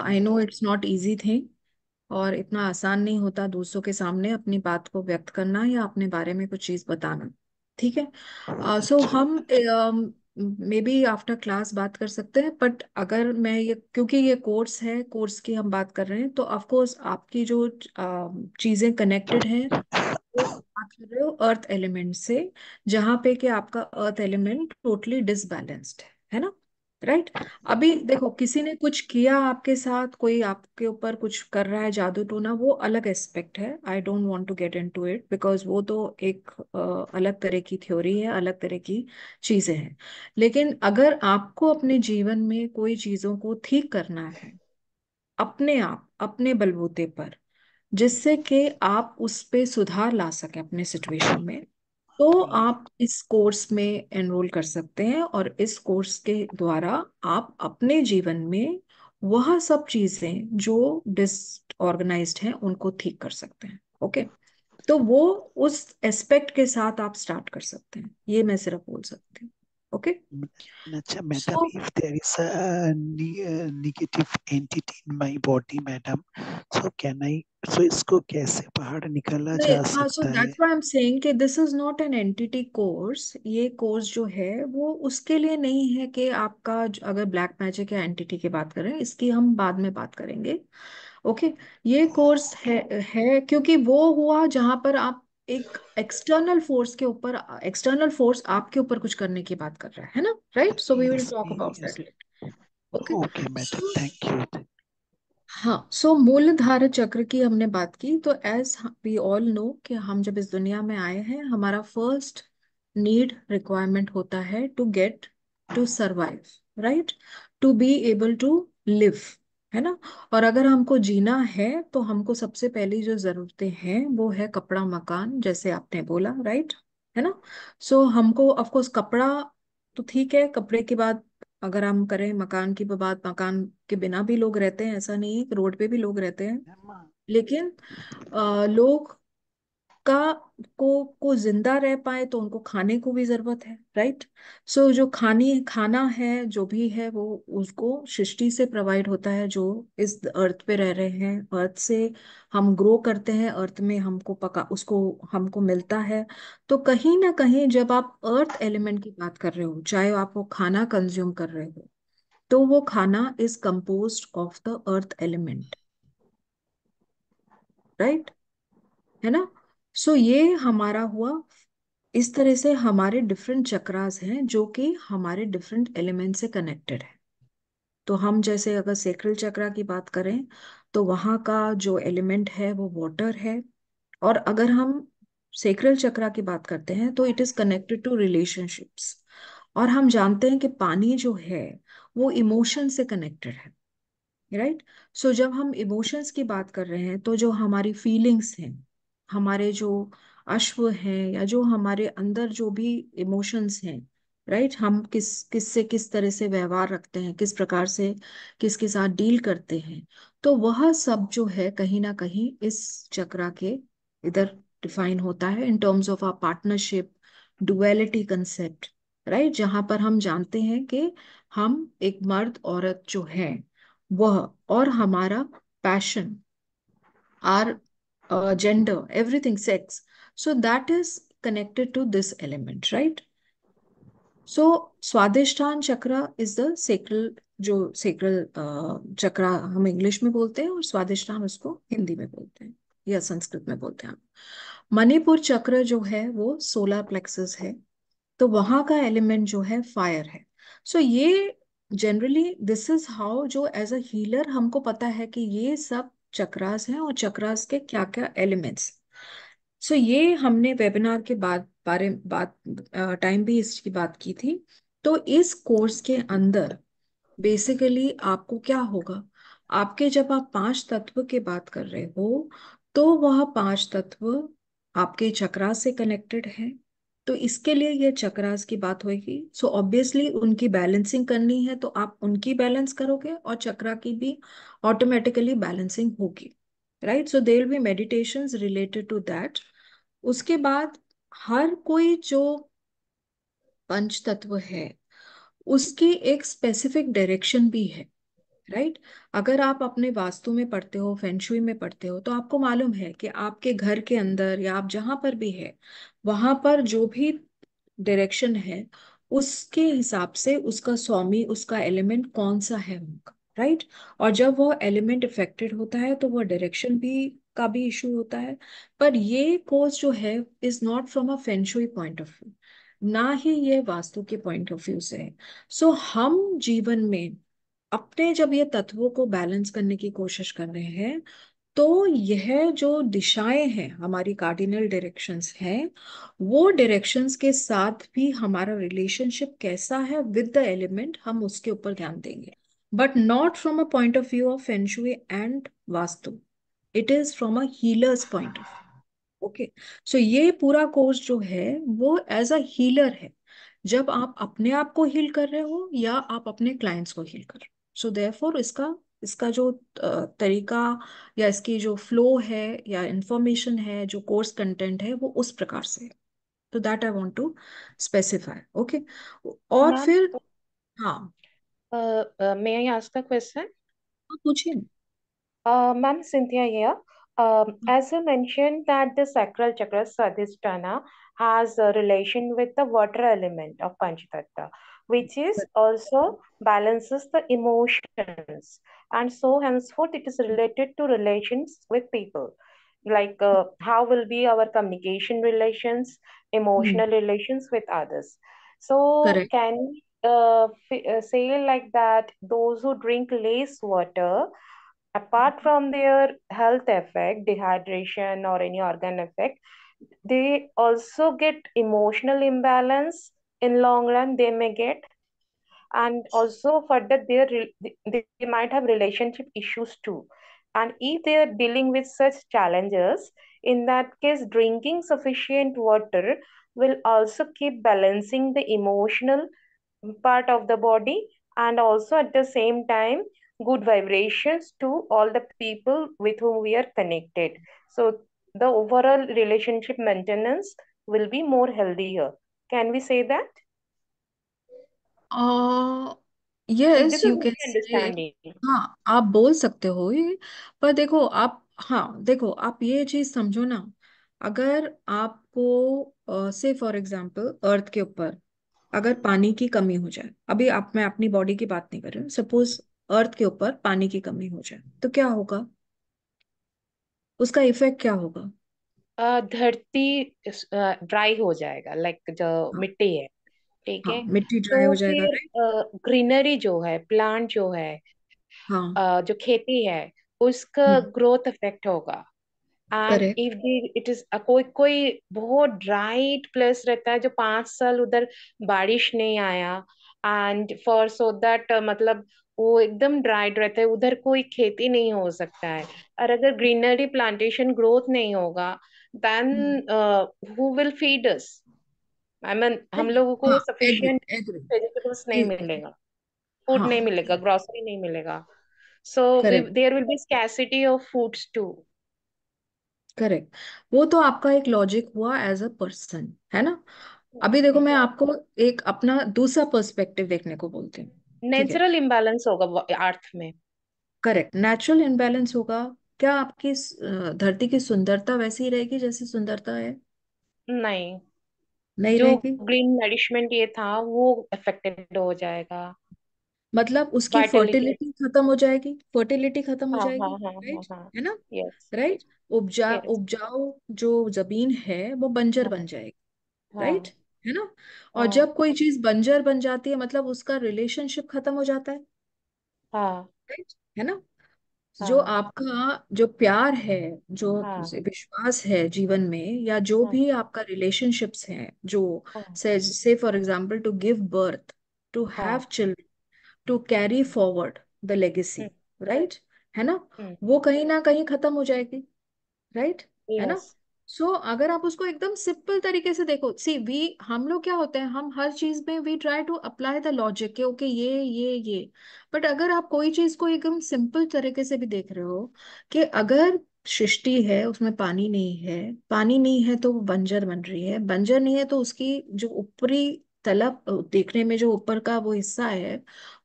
I know it's not easy thing और इतना आसान नहीं होता दूसरों के सामने अपनी बात को व्यक्त करना या अपने बारे में कुछ चीज़ बताना ठीक है सो uh, हम मे बी आफ्टर क्लास बात कर सकते हैं बट अगर मैं ये क्योंकि ये कोर्स है कोर्स की हम बात कर रहे हैं तो ऑफकोर्स आपकी जो um, चीज़ें कनेक्टेड हैं बात कर रहे हो अर्थ एलिमेंट से जहां पे कि आपका अर्थ एलिमेंट टोटली डिसबैलेंस्ड है है ना राइट right? अभी देखो किसी ने कुछ किया आपके साथ कोई आपके ऊपर कुछ कर रहा है जादू टोना वो अलग एस्पेक्ट है I don't want to get into it because वो तो एक आ, अलग तरह की थ्योरी है अलग तरह की चीजें हैं लेकिन अगर आपको अपने जीवन में कोई चीजों को ठीक करना है अपने आप अपने बलबूते पर जिससे कि आप उस पर सुधार ला सकें अपने सिचुएशन में तो हम्म। आप इस कोर्स में एनरोल कर सकते हैं और इस कोर्स के द्वारा आप अपने जीवन में वह सब चीज़ें जो डिसऑर्गेनाइज्ड हैं उनको ठीक कर सकते हैं ओके तो वो उस एस्पेक्ट के साथ आप स्टार्ट कर सकते हैं ये मैं सिर्फ बोल सकती हूँ Okay. Madam, so, if there is a, a negative entity in my body, madam, so can I? So इसको कैसे बाहर निकाला जा सकता हाँ, so that's why I'm saying कि this is not an entity course. ये कोर्स जो है वो उसके लिए नहीं है कि आपका अगर ब्लैक मैजिक या एंटिटी की बात करें इसकी हम बाद में बात करेंगे ओके okay? ये कोर्स है है क्योंकि वो हुआ जहां पर आप एक एक्सटर्नल फोर्स के ऊपर एक्सटर्नल फोर्स आपके ऊपर कुछ करने की बात कर रहा है ना right so we will talk about that okay thank you हाँ सो so मूलधार चक्र की हमने बात की तो एज वी ऑल नो कि हम जब इस दुनिया में आए हैं हमारा फर्स्ट नीड रिक्वायरमेंट होता है to get to survive right to be able to live है ना और अगर हमको जीना है तो हमको सबसे पहली जो जरूरतें हैं वो है कपड़ा मकान जैसे आपने बोला राइट है ना सो so, हमको ऑफकोर्स कपड़ा तो ठीक है कपड़े के बाद अगर हम करें मकान की बात मकान के बिना भी लोग रहते हैं ऐसा नहीं रोड पे भी लोग रहते हैं लेकिन आ, लोग का को को जिंदा रह पाए तो उनको खाने को भी जरूरत है राइट सो so, जो खाने खाना है जो भी है वो उसको सृष्टि से प्रोवाइड होता है जो इस अर्थ पे रह रहे हैं अर्थ से हम ग्रो करते हैं अर्थ में हमको पका उसको हमको मिलता है तो कहीं ना कहीं जब आप अर्थ एलिमेंट की बात कर रहे हो चाहे आप वो खाना कंज्यूम कर रहे हो तो वो खाना is compose of the earth element right है ना सो so, ये हमारा हुआ इस तरह से हमारे डिफरेंट चक्रास हैं जो कि हमारे डिफरेंट एलिमेंट से कनेक्टेड है तो हम जैसे अगर सेक्रल चक्रा की बात करें तो वहाँ का जो एलिमेंट है वो वाटर है और अगर हम सेक्रल चक्रा की बात करते हैं तो it is connected to relationships और हम जानते हैं कि पानी जो है वो इमोशन से कनेक्टेड है राइट right? सो so, जब हम इमोशंस की बात कर रहे हैं तो जो हमारी फीलिंग्स हैं हमारे जो अश्व है या जो हमारे अंदर जो भी इमोशंस हैं राइट right? हम किस किस से किस तरह से व्यवहार रखते हैं किस प्रकार से किसके साथ डील करते हैं तो वह सब जो है कहीं ना कहीं इस चक्रा के इधर डिफाइन होता है in terms of our partnership duality concept right जहां पर हम जानते हैं कि हम एक मर्द औरत जो है वह और हमारा passion our uh, gender, everything, sex. So that is connected to this element, right? So Svadhisthana chakra is the sacral, जो sacral चक्र uh, हम इंग्लिश में बोलते हैं और aur उसको हिंदी में बोलते हैं या संस्कृत में बोलते हैं हम मणिपुर चक्र जो है वो सोलर plexus है तो वहां का एलिमेंट जो है फायर है सो so ये जनरली दिस इज हाउ जो एज अ हीलर हमको पता है कि ये सब चक्रास हैं और चक्रास के क्या क्या एलिमेंट्स सो ये हमने वेबिनार के बाद बारे बात टाइम भी इसकी बात की थी तो इस कोर्स के अंदर बेसिकली आपको क्या होगा आपके जब आप पांच तत्व के बात कर रहे हो तो वह पांच तत्व आपके चक्रा से कनेक्टेड है तो इसके लिए ये चक्रास की बात होगी सो ऑब्वियसली उनकी बैलेंसिंग करनी है तो आप उनकी बैलेंस करोगे और चक्रा की भी ऑटोमेटिकली बैलेंसिंग होगी right so there be meditation related to that उसके बाद हर कोई जो पंच तत्व है उसकी एक स्पेसिफिक डायरेक्शन भी है राइट अगर आप अपने वास्तु में पढ़ते हो फेंशुई में पढ़ते हो तो आपको मालूम है कि आपके घर के अंदर या आप जहां पर भी है वहां पर जो भी डायरेक्शन है उसके हिसाब से उसका स्वामी उसका एलिमेंट कौन सा है उनका राइट और जब वो एलिमेंट इफेक्टेड होता है तो वो डायरेक्शन भी का भी इशू होता है पर ये कोर्स जो है is not from a feng shui point of view ना ही ये वास्तु के पॉइंट ऑफ व्यू से है सो so, हम जीवन में अपने जब ये तत्वों को बैलेंस करने की कोशिश कर रहे हैं तो यह जो दिशाएं हैं हमारी कार्डिनल डायरेक्शंस हैं वो डायरेक्शंस के साथ भी हमारा रिलेशनशिप कैसा है विद द एलिमेंट हम उसके ऊपर ध्यान देंगे but not from a point of view of एंशु and vastu it is from a healer's point of okay so ये पूरा कोर्स जो है वो एज अ हीलर है जब आप अपने आप को हील कर रहे हो या आप अपने क्लाइंट्स को हील कर रहे हो सो देयर इसका इसका जो तरीका या इसकी जो फ्लो है या इंफॉर्मेशन है जो कोर्स कंटेंट है वो उस प्रकार से तो that I want to specify okay और फिर हाँ मैं यहाँ आज का क्वेश्चन पूछिए मैम सिंथिया ये as you mention that the sacral chakra Svadhisthana has relation with the water element of panchatattva which is also balances the emotions. And so henceforth, it is related to relations with people like uh, how will be our communication relations emotional mm. relations with others so Correct. can uh, uh, say like that those who drink less water apart hmm. from their health effect dehydration or any organ effect they also get emotional imbalance in long run they may get and also further they, they might have relationship issues too and if they are dealing with such challenges in that case drinking sufficient water will also keep balancing the emotional part of the body and also at the same time good vibrations to all the people with whom we are connected so the overall relationship maintenance will be more healthy here Can we say that? Uh, yes, you can say हाँ आप बोल सकते हो ये पर देखो आप हाँ देखो आप ये चीज समझो ना अगर आपको से फॉर एग्जाम्पल अर्थ के ऊपर अगर पानी की कमी हो जाए अभी आप मैं अपनी बॉडी की बात नहीं कर रही सपोज अर्थ के ऊपर पानी की कमी हो जाए तो क्या होगा उसका इफेक्ट क्या होगा धरती ड्राई हो जाएगा लाइक जो हाँ। मिट्टी है ठीक हाँ है मिट्टी ड्राई तो हो जाएगा फिर राइट ग्रीनरी जो है प्लांट जो है हाँ जो खेती है उसका ग्रोथ हम्म। इफेक्ट होगा and correct if the it is कोई कोई बहुत ड्राई प्लेस रहता है जो पांच साल उधर बारिश नहीं आया एंड फॉर सो दैट मतलब वो एकदम ड्राइड रहता है उधर कोई खेती नहीं हो सकता है और अगर ग्रीनरी प्लांटेशन ग्रोथ नहीं होगा then uh, who will feed us? I mean, hum logo ko sufficient vegetables nahi milega food nahi milega grocery nahi milega So we, there will be scarcity of foods too. Correct वो तो आपका एक logic हुआ as a person है ना अभी देखो मैं आपको एक अपना दूसरा पर्सपेक्टिव देखने को बोलती हूँ नेचुरल इम्बैलेंस होगा अर्थ में करेक्ट नेचुरल इम्बैलेंस होगा क्या आपकी धरती की सुंदरता वैसी ही रहेगी जैसी सुंदरता है नहीं नहीं जो रहेगी ग्रीन नरिशमेंट ये था वो इफेक्टेड हो जाएगा मतलब उसकी वाइटालिटी फर्टिलिटी खत्म हो जाएगी फर्टिलिटी खत्म हो हाँ हाँ जाएगी हाँ हाँ राइट हाँ है ना यस राइट उपजा यस उपजाऊ जो जमीन है वो बंजर हाँ बन जाएगी राइट हाँ। है ना और हाँ जब कोई चीज बंजर बन जाती है मतलब उसका रिलेशनशिप खत्म हो जाता है हाँ राइट है ना हाँ जो आपका जो प्यार है जो हाँ विश्वास है जीवन में या जो हाँ भी आपका रिलेशनशिप्स है जो हाँ। से for example to give birth to हाँ। Have children to carry forward the legacy hmm. Right है ना हम्म। वो कहीं ना कहीं खत्म हो जाएगी राइट है ना सो so, अगर आप उसको एकदम सिंपल तरीके से देखो सी वी हम लोग क्या होते हैं हम हर चीज में we try to apply the logic के ओके ये ये ये बट अगर आप कोई चीज को एकदम सिंपल तरीके से भी देख रहे हो कि अगर सृष्टि है उसमें पानी नहीं है पानी नहीं है तो वो बंजर बन रही है बंजर नहीं है तो उसकी जो ऊपरी तलब देखने में जो ऊपर का वो हिस्सा है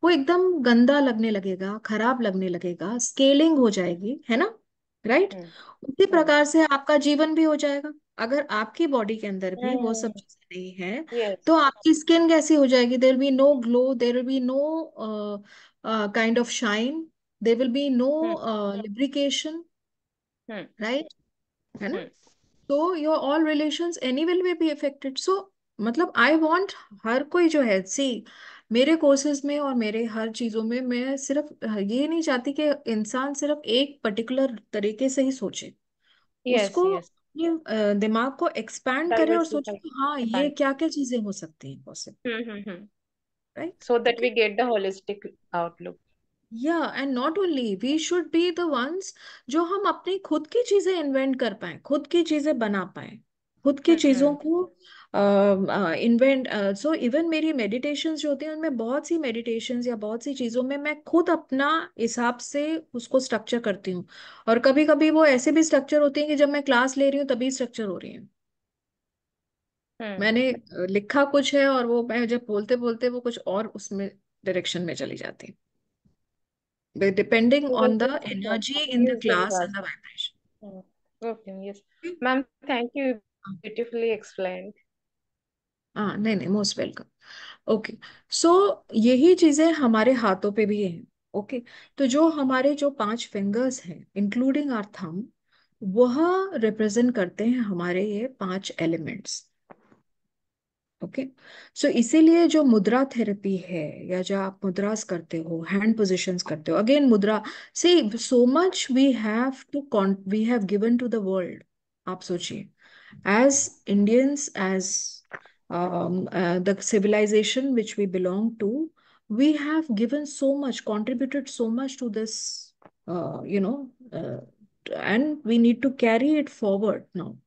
वो एकदम गंदा लगने लगेगा खराब लगने लगेगा स्केलिंग हो जाएगी है ना राइट हम्म, उसी हम्म। प्रकार से आपका जीवन भी हो जाएगा अगर आपकी बॉडी के अंदर भी वो सब हम्म चीजें नहीं है तो आपकी स्किन कैसी हो जाएगी there be no glow there be no kind of shine there will be no lubrication right है ना हम्म। तो your all relation any will be affected so मतलब आई वॉन्ट हर कोई जो है सी मेरे कोर्सेज में और मेरे हर चीज़ों में मैं सिर्फ ये नहीं चाहती कि इंसान सिर्फ एक पर्टिकुलर तरीके से ही सोचे यस उसको यस ये दिमाग को एक्सपैंड करे और सोचे डाइवर्सिफाई कि हाँ ये क्या क्या चीज़ें हो सकती हैं possible hmm hmm hmm right so that we get the holistic outlook या and not only we should be the ones जो हम अपनी खुद की चीजें इन्वेंट कर पाए खुद की चीजें बना पाए खुद की हम्म, चीजों हम्म को इन्वेंट सो इवन मेरी मेडिटेशन जो होती है उनमें बहुत सी मेडिटेशन या बहुत सी चीज़ों में मैं खुद अपना हिसाब से उसको स्ट्रक्चर करती हूँ और कभी कभी वो ऐसे भी स्ट्रक्चर होती हैं कि जब मैं क्लास ले रही हूँ तभी स्ट्रक्चर हो रही है हम्म। मैंने लिखा कुछ है और वो मैं जब बोलते बोलते वो कुछ और उसमें डायरेक्शन में चली जाती है depending on the energy in the class and the vibration okay yes ma'am thank you beautifully explained हाँ नहीं नहीं मोस्ट वेलकम ओके सो यही चीजें हमारे हाथों पे भी हैं ओके okay? तो जो हमारे जो पांच फिंगर्स हैं इंक्लूडिंग आर थम वह रिप्रेजेंट करते हैं हमारे ये पांच elements okay okay? So so, इसीलिए जो मुद्रा थेरेपी है या जो आप मुद्रास करते हो हैंड पोजिशंस करते हो again mudra see so much we have to we have given to the world आप सोचिए as Indians as um, uh, the civilization which we belong to, we have given so much, contributed so much to this, uh, you know, uh, and we need to carry it forward now.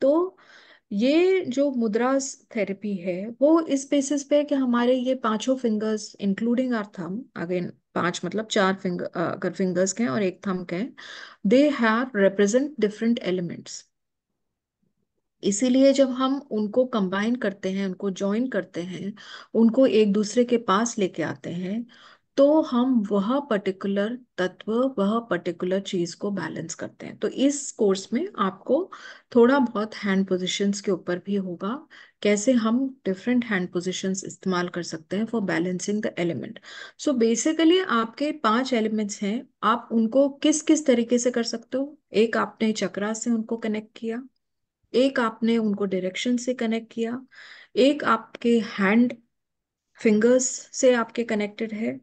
तो ये जो मुद्रास therapy है वो इस basis पे कि हमारे ये पांचों fingers including our thumb again पांच मतलब चार फिंगर अगर फिंगर्स के हैं और एक थम के हैं they have represent different elements इसीलिए जब हम उनको कंबाइन करते हैं उनको ज्वाइन करते हैं उनको एक दूसरे के पास लेके आते हैं तो हम वह पर्टिकुलर तत्व वह पर्टिकुलर चीज को बैलेंस करते हैं तो इस कोर्स में आपको थोड़ा बहुत हैंड पोजीशंस के ऊपर भी होगा कैसे हम डिफरेंट हैंड पोजीशंस इस्तेमाल कर सकते हैं for balancing the element so basically आपके पांच एलिमेंट्स हैं आप उनको किस किस तरीके से कर सकते हो एक आपने चक्रा से उनको कनेक्ट किया एक आपने उनको डायरेक्शन से कनेक्ट किया एक आपके हैंड फिंगर्स से आपके कनेक्टेड है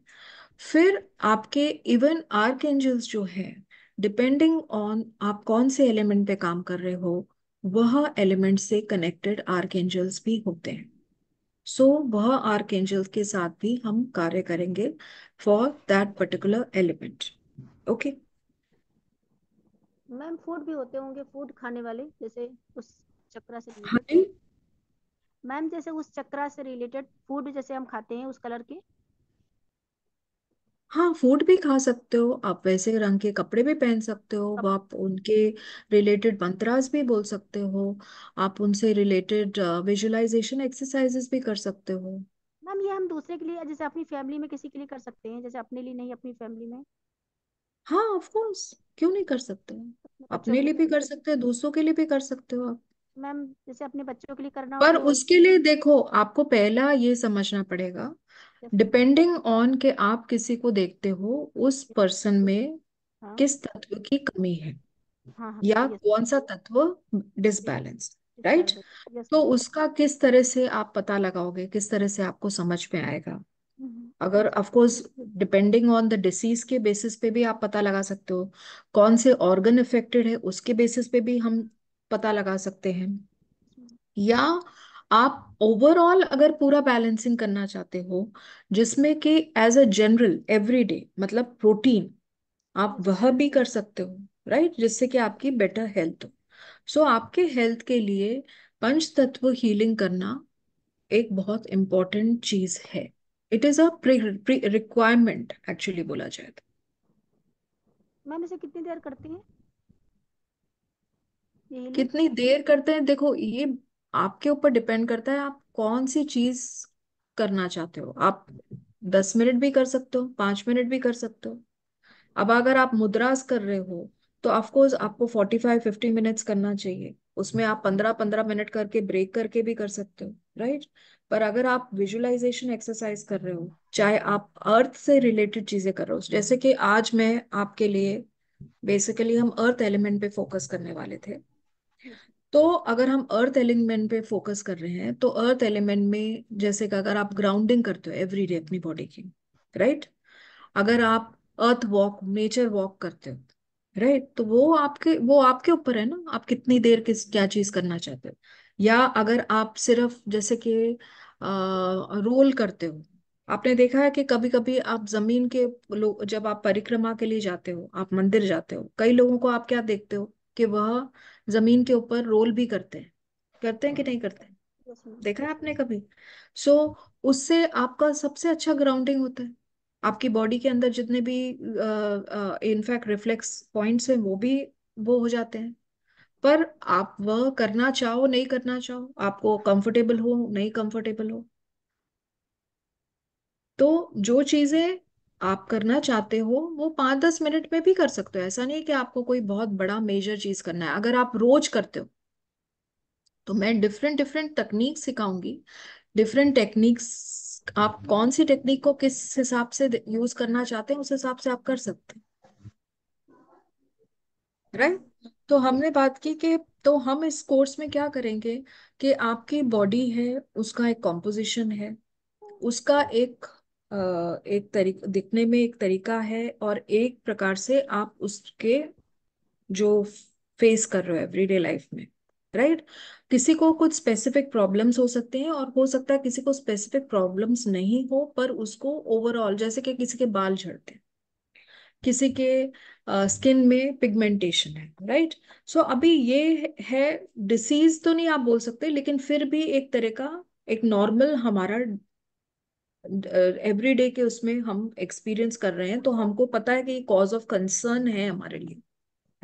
फिर आपके इवन आर्क एंजल्स जो है डिपेंडिंग ऑन आप कौन से एलिमेंट पे काम कर रहे हो वह एलिमेंट से कनेक्टेड आर्क एंजल्स भी होते हैं सो so, वह आर्क एंजल्स के साथ भी हम कार्य करेंगे for that particular element okay ma'am food भी होते होंगे फूड खाने वाले जैसे उस चक्रा से हाँ मैम जैसे उस चक्रा से रिलेटेड फूड जैसे हम खाते हैं उस कलर के हाँ फूड भी खा सकते हो आप वैसे रंग के कपड़े भी पहन सकते हो आप उनके रिलेटेड मंत्रास भी बोल सकते हो आप उनसे रिलेटेड विजुलाइजेशन एक्सरसाइजेस भी कर सकते हो मैम ये हम दूसरे के लिए जैसे अपनी फैमिली में किसी के लिए कर सकते हैं जैसे अपने लिए नहीं अपनी फैमिली में हाँ ऑफ कोर्स क्यों नहीं कर सकते अपने के लिए भी कर सकते हो दूसरों के लिए भी कर सकते हो आप मैम जैसे अपने बच्चों के लिए करना हो पर तो उसके लिए देखो आपको पहला ये समझना पड़ेगा डिपेंडिंग ऑन के आप किसी को देखते हो उस पर्सन में हाँ किस तत्व की कमी है हाँ, हाँ या कौन सा तत्व डिसबैलेंस राइट तो उसका किस तरह से आप पता लगाओगे किस तरह से आपको समझ में आएगा अगर of course depending on the disease के बेसिस पे भी आप पता लगा सकते हो कौन से ऑर्गन इफेक्टेड है उसके बेसिस पे भी हम पता लगा सकते हैं या आप ओवरऑल अगर पूरा बैलेंसिंग करना चाहते हो जिसमें कि एज अ जनरल एवरीडे मतलब प्रोटीन आप वह भी कर सकते हो राइट right? जिससे कि आपकी बेटर हेल्थ हो सो so, आपके हेल्थ के लिए पंच तत्व हीलिंग करना एक बहुत इंपॉर्टेंट चीज है it is a requirement actually बोला जाए तो मैम इसे कितनी देर करती हैं कितनी देर करते हैं देखो ये आपके ऊपर डिपेंड करता है आप कौन सी चीज करना चाहते हो आप दस मिनट भी कर सकते हो पांच मिनट भी कर सकते हो अब अगर आप मुद्रास कर रहे हो तो ऑफकोर्स आपको फोर्टी फाइव फिफ्टी मिनट्स करना चाहिए उसमें आप पंद्रह पंद्रह मिनट करके ब्रेक करके भी कर सकते हो राइट पर अगर आप विजुअलाइजेशन एक्सरसाइज कर रहे हो चाहे आप अर्थ से रिलेटेड चीजें कर रहे हो जैसे कि आज मैं आपके लिए बेसिकली हम अर्थ एलिमेंट पे फोकस करने वाले थे तो अगर हम अर्थ एलिमेंट पे फोकस कर रहे हैं तो अर्थ एलिमेंट में जैसे कि अगर आप ग्राउंडिंग करते हो डे अपनी बॉडी की राइट अगर आप अर्थ वॉक नेचर वॉक करते हो राइट तो वो आपके वो आपके ऊपर है ना आप कितनी देर किस क्या चीज करना चाहते हो या अगर आप सिर्फ जैसे कि रोल करते हो आपने देखा है कि कभी कभी आप जमीन के लोग जब आप परिक्रमा के लिए जाते हो आप मंदिर जाते हो कई लोगों को आप क्या देखते हो कि वह जमीन के ऊपर रोल भी करते हैं करते हैं कि नहीं करते हैं? देखा है आपने कभी सो so, उससे आपका सबसे अच्छा ग्राउंडिंग होता है आपकी बॉडी के अंदर जितने भी इनफैक्ट रिफ्लेक्स पॉइंट्स हैं वो भी वो हो जाते हैं पर आप वह करना चाहो नहीं करना चाहो आपको कंफर्टेबल हो नहीं कंफर्टेबल हो तो जो चीजें आप करना चाहते हो वो पांच दस मिनट में भी कर सकते हो ऐसा नहीं कि आपको कोई बहुत बड़ा मेजर चीज करना है अगर आप रोज करते हो तो मैं डिफरेंट डिफरेंट तकनीक सिखाऊंगी डिफरेंट टेक्निक्स आप कौन सी टेक्निक को किस हिसाब से यूज करना चाहते हैं उस हिसाब से आप कर सकते हैं राइट right? तो हमने बात की कि तो हम इस कोर्स में क्या करेंगे कि आपकी बॉडी है उसका एक कॉम्पोजिशन है उसका एक एक तरीका दिखने में एक तरीका है और एक प्रकार से आप उसके जो फेस कर रहे हो एवरीडे लाइफ में राइट right? किसी को कुछ स्पेसिफिक प्रॉब्लम्स हो सकते हैं और हो सकता है किसी को स्पेसिफिक प्रॉब्लम्स नहीं हो पर उसको ओवरऑल जैसे कि किसी के बाल झड़ते हैं किसी के स्किन uh, में पिगमेंटेशन है राइट right? सो so, अभी ये है डिसीज तो नहीं आप बोल सकते लेकिन फिर भी एक तरह का एक नॉर्मल हमारा एवरीडे uh, के उसमें हम एक्सपीरियंस कर रहे हैं तो हमको पता है कि कॉज ऑफ कंसर्न है हमारे लिए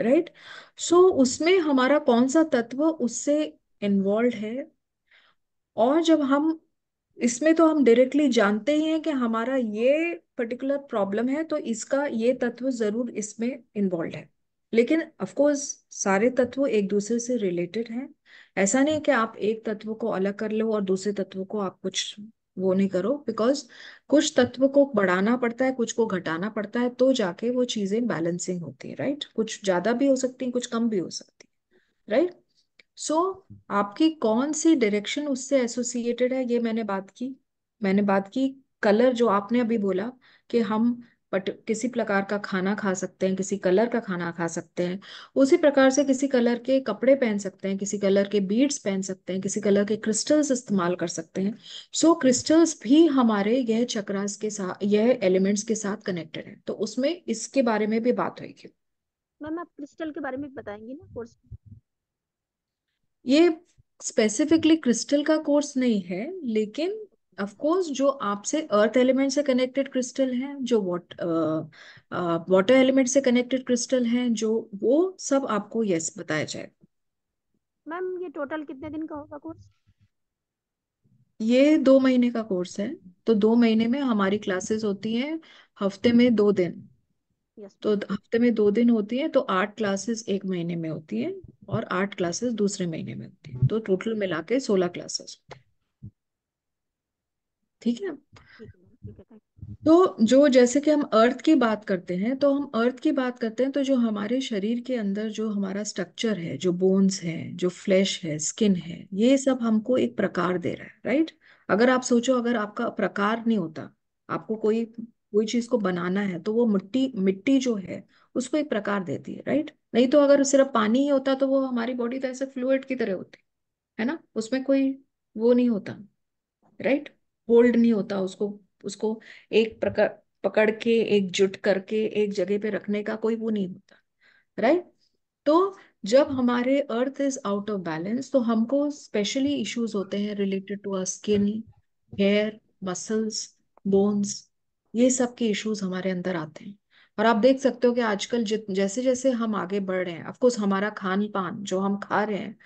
राइट right? सो so, उसमें हमारा कौन सा तत्व उससे इन्वॉल्व है और जब हम इसमें तो हम डायरेक्टली जानते ही हैं कि हमारा ये पर्टिकुलर प्रॉब्लम है तो इसका ये तत्व जरूर इसमें इन्वॉल्व है लेकिन ऑफकोर्स सारे तत्व एक दूसरे से रिलेटेड हैं ऐसा नहीं कि आप एक तत्व को अलग कर लो और दूसरे तत्व को आप कुछ वो नहीं करो बिकॉज कुछ तत्व को बढ़ाना पड़ता है कुछ को घटाना पड़ता है तो जाके वो चीजें बैलेंसिंग होती है राइट कुछ ज्यादा भी हो सकती है कुछ कम भी हो सकती है राइट सो so, आपकी कौन सी डायरेक्शन उससे एसोसिएटेड है ये मैंने बात की मैंने बात की कलर जो आपने अभी बोला कि हम बट किसी प्रकार का खाना खा सकते हैं किसी कलर का खाना खा सकते हैं उसी प्रकार से किसी कलर के कपड़े पहन सकते हैं किसी कलर के बीड्स पहन सकते हैं किसी कलर के क्रिस्टल्स इस्तेमाल कर सकते हैं सो so, क्रिस्टल्स भी हमारे यह चक्रास के साथ यह एलिमेंट्स के साथ कनेक्टेड है तो उसमें इसके बारे में भी बात होगी मैम आप क्रिस्टल के बारे में बताएंगी ना कोर्स ये स्पेसिफिकली क्रिस्टल का कोर्स नहीं है लेकिन ऑफ कोर्स जो आपसे अर्थ एलिमेंट से कनेक्टेड क्रिस्टल है जो वॉट वाटर एलिमेंट से कनेक्टेड क्रिस्टल हैं जो वो सब आपको यस yes बताया जाएगा मैम ये टोटल कितने दिन का होगा कोर्स ये दो महीने का कोर्स है तो दो महीने में हमारी क्लासेस होती हैं हफ्ते में दो दिन yes. तो हफ्ते में दो दिन होती है तो आठ क्लासेस एक महीने में होती है और आठ क्लासेस दूसरे महीने में होती है तो टोटल मिला के सोलह क्लासेस होती है ठीक है तो जो जैसे कि हम अर्थ की बात करते हैं तो हम अर्थ की बात करते हैं तो जो हमारे शरीर के अंदर जो हमारा स्ट्रक्चर है जो बोन्स है जो फ्लैश है स्किन है ये सब हमको एक प्रकार दे रहा है राइट अगर आप सोचो अगर आपका प्रकार नहीं होता आपको कोई कोई चीज को बनाना है तो वो मिट्टी मिट्टी जो है उसको एक प्रकार देती है राइट नहीं तो अगर सिर्फ पानी ही होता तो वो हमारी बॉडी तो ऐसे फ्लूड की तरह होती है ना उसमें कोई वो नहीं होता राइट होल्ड नहीं होता उसको उसको एक प्रकार पकड़ के एक जुट करके एक जगह पे रखने का कोई वो नहीं होता राइट तो जब हमारे earth is out of balance तो हमको स्पेशली इश्यूज होते हैं related to our skin hair muscles bones ये सब के इश्यूज हमारे अंदर आते हैं और आप देख सकते हो कि आजकल जित जैसे जैसे हम आगे बढ़ रहे हैं अफकोर्स हमारा खान पान जो हम खा रहे हैं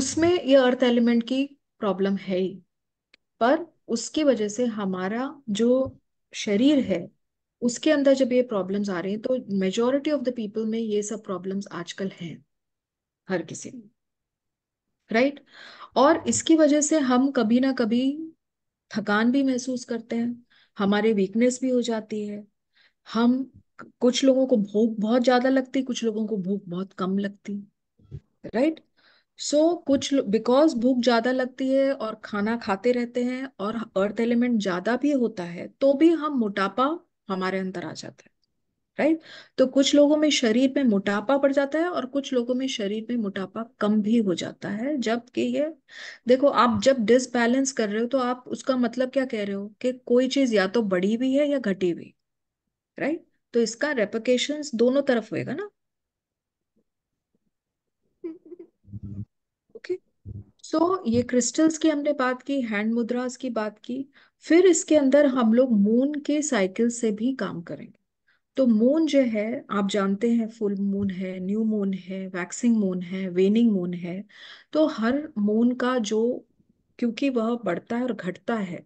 उसमें ये अर्थ एलिमेंट की प्रॉब्लम है ही पर उसकी वजह से हमारा जो शरीर है उसके अंदर जब ये प्रॉब्लम्स आ रही हैं तो मेजोरिटी ऑफ द पीपल में ये सब प्रॉब्लम्स आजकल हैं हर किसी में राइट right? और इसकी वजह से हम कभी ना कभी थकान भी महसूस करते हैं हमारे वीकनेस भी हो जाती है हम कुछ लोगों को भूख बहुत ज्यादा लगती कुछ लोगों को भूख बहुत कम लगती राइट right? सो so, कुछ बिकॉज भूख ज़्यादा लगती है और खाना खाते रहते हैं और अर्थ एलिमेंट ज़्यादा भी होता है तो भी हम मोटापा हमारे अंदर आ जाता है राइट तो कुछ लोगों में शरीर में मोटापा पड़ जाता है और कुछ लोगों में शरीर में मोटापा कम भी हो जाता है जबकि ये देखो आप जब डिसबैलेंस कर रहे हो तो आप उसका मतलब क्या कह रहे हो कि कोई चीज़ या तो बढ़ी भी है या घटी भी राइट तो इसका रेपोकेशन दोनों तरफ होएगा ना सो so, ये क्रिस्टल्स की हमने बात की हैंड मुद्रास की बात की फिर इसके अंदर हम लोग मून के साइकिल से भी काम करेंगे तो मून जो है आप जानते हैं फुल मून है न्यू मून है वैक्सिंग मून है वेनिंग मून है तो हर मून का जो क्योंकि वह बढ़ता है और घटता है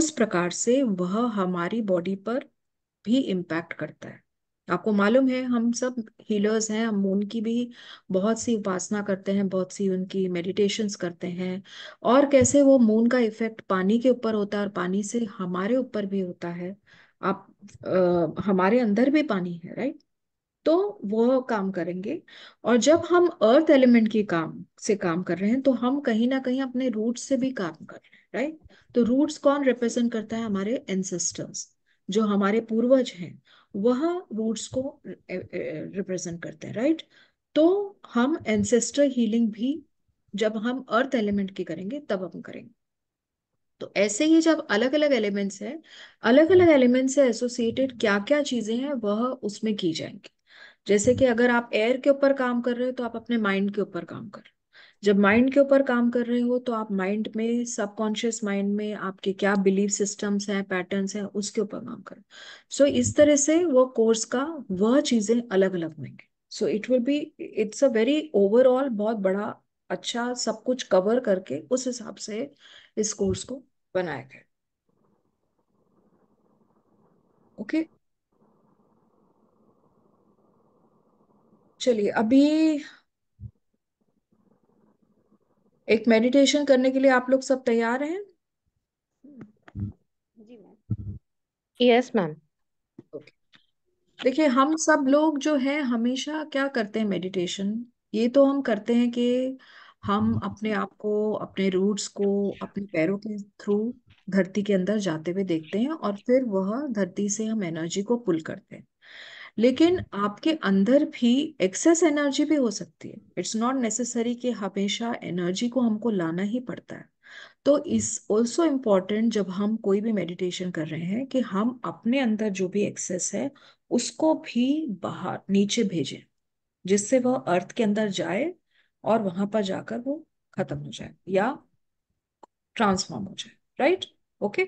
उस प्रकार से वह हमारी बॉडी पर भी इम्पैक्ट करता है आपको मालूम है हम सब हीलर्स हैं हम मून की भी बहुत सी उपासना करते हैं बहुत सी उनकी मेडिटेशंस करते हैं और कैसे वो मून का इफेक्ट पानी के ऊपर होता है और पानी से हमारे ऊपर भी होता है आप आ, हमारे अंदर भी पानी है राइट तो वो काम करेंगे और जब हम अर्थ एलिमेंट के काम से काम कर रहे हैं तो हम कहीं ना कहीं अपने रूट से भी काम कर रहे हैं राइट तो रूट्स कौन रिप्रेजेंट करता है हमारे एंसेस्टर्स जो हमारे पूर्वज हैं वह रूट्स को रिप्रेजेंट करते हैं राइट तो हम एंसेस्टर हीलिंग भी जब हम अर्थ एलिमेंट की करेंगे तब हम करेंगे तो ऐसे ही जब अलग अलग एलिमेंट्स है अलग अलग एलिमेंट से एसोसिएटेड क्या क्या चीजें हैं वह उसमें की जाएंगी जैसे कि अगर आप एयर के ऊपर काम कर रहे हो तो आप अपने माइंड के ऊपर काम कर रहे हो जब माइंड के ऊपर काम कर रहे हो तो आप माइंड में सबकॉन्शियस माइंड में आपके क्या बिलीफ सिस्टम्स हैं पैटर्न्स हैं उसके ऊपर काम कर सो so, इस हम्म। तरह से वो कोर्स का वह चीज़ें अलग अलग होंगे so it will be it's a very overall बहुत बड़ा अच्छा सब कुछ कवर करके उस हिसाब से इस कोर्स को बनाया गया ओके okay? चलिए अभी एक मेडिटेशन करने के लिए आप लोग सब तैयार हैं जी मैम यस मैम देखिए हम सब लोग जो है हमेशा क्या करते हैं मेडिटेशन ये तो हम करते हैं कि हम अपने आप को अपने रूट्स को अपने पैरों के थ्रू धरती के अंदर जाते हुए देखते हैं और फिर वह धरती से हम एनर्जी को पुल करते हैं लेकिन आपके अंदर भी एक्सेस एनर्जी भी हो सकती है इट्स नॉट नेसेसरी कि हमेशा एनर्जी को हमको लाना ही पड़ता है तो हम्म। इस ऑल्सो इम्पॉर्टेंट जब हम कोई भी मेडिटेशन कर रहे हैं कि हम अपने अंदर जो भी एक्सेस है उसको भी बाहर नीचे भेजें जिससे वह अर्थ के अंदर जाए और वहां पर जाकर वो खत्म हो जाए या ट्रांसफॉर्म हो जाए राइट ओके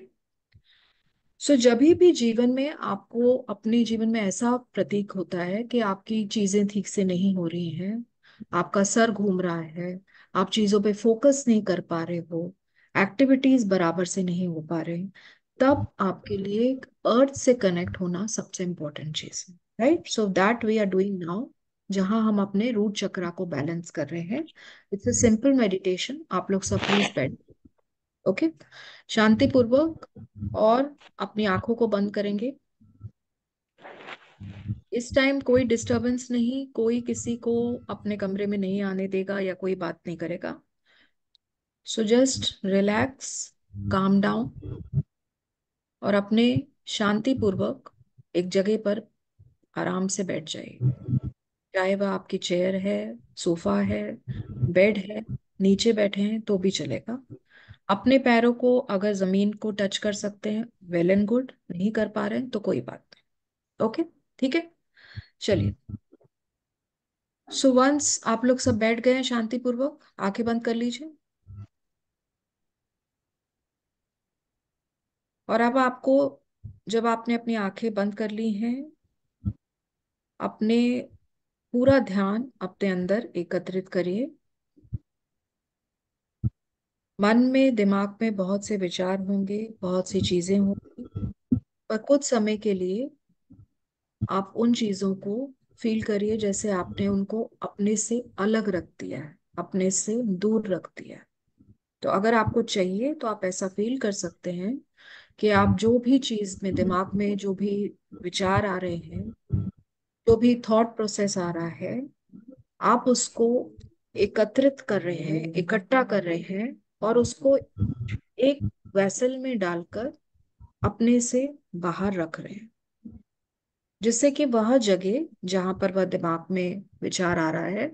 सो so, जब भी जीवन में आपको अपने जीवन में ऐसा प्रतीक होता है कि आपकी चीजें ठीक से नहीं हो रही हैं आपका सर घूम रहा है आप चीजों पे फोकस नहीं कर पा रहे हो एक्टिविटीज बराबर से नहीं हो पा रहे तब आपके लिए अर्थ से कनेक्ट होना सबसे इम्पोर्टेंट चीज है right so that we are doing now जहां हम अपने रूट चक्रा को बैलेंस कर रहे हैं इट्स अ सिंपल मेडिटेशन आप लोग सब प्लीज बैठ ओके शांतिपूर्वक और अपनी आंखों को बंद करेंगे इस टाइम कोई डिस्टरबेंस नहीं कोई किसी को अपने कमरे में नहीं आने देगा या कोई बात नहीं करेगा so just relax calm down और अपने शांतिपूर्वक एक जगह पर आराम से बैठ जाइए चाहे वह आपकी चेयर है सोफा है बेड है नीचे बैठे हैं तो भी चलेगा अपने पैरों को अगर जमीन को टच कर सकते हैं वेल एंड गुड नहीं कर पा रहे हैं तो कोई बात नहीं ओके ठीक है चलिए सो वंस आप लोग सब बैठ गए हैं शांतिपूर्वक आंखें बंद कर लीजिए और अब आपको जब आपने अपनी आंखें बंद कर ली हैं अपने पूरा ध्यान अपने अंदर एकत्रित करिए मन में दिमाग में बहुत से विचार होंगे बहुत सी चीजें होंगी पर कुछ समय के लिए आप उन चीजों को फील करिए जैसे आपने उनको अपने से अलग रख दिया है अपने से दूर रख दिया है तो अगर आपको चाहिए तो आप ऐसा फील कर सकते हैं कि आप जो भी चीज में दिमाग में जो भी विचार आ रहे हैं जो भी थॉट प्रोसेस आ रहा है आप उसको एकत्रित कर रहे हैं इकट्ठा कर रहे हैं और उसको एक वैसल हम्म। में डालकर अपने से बाहर रख रहे हैं जिससे कि वह जगह जहां पर वह दिमाग में विचार आ रहा है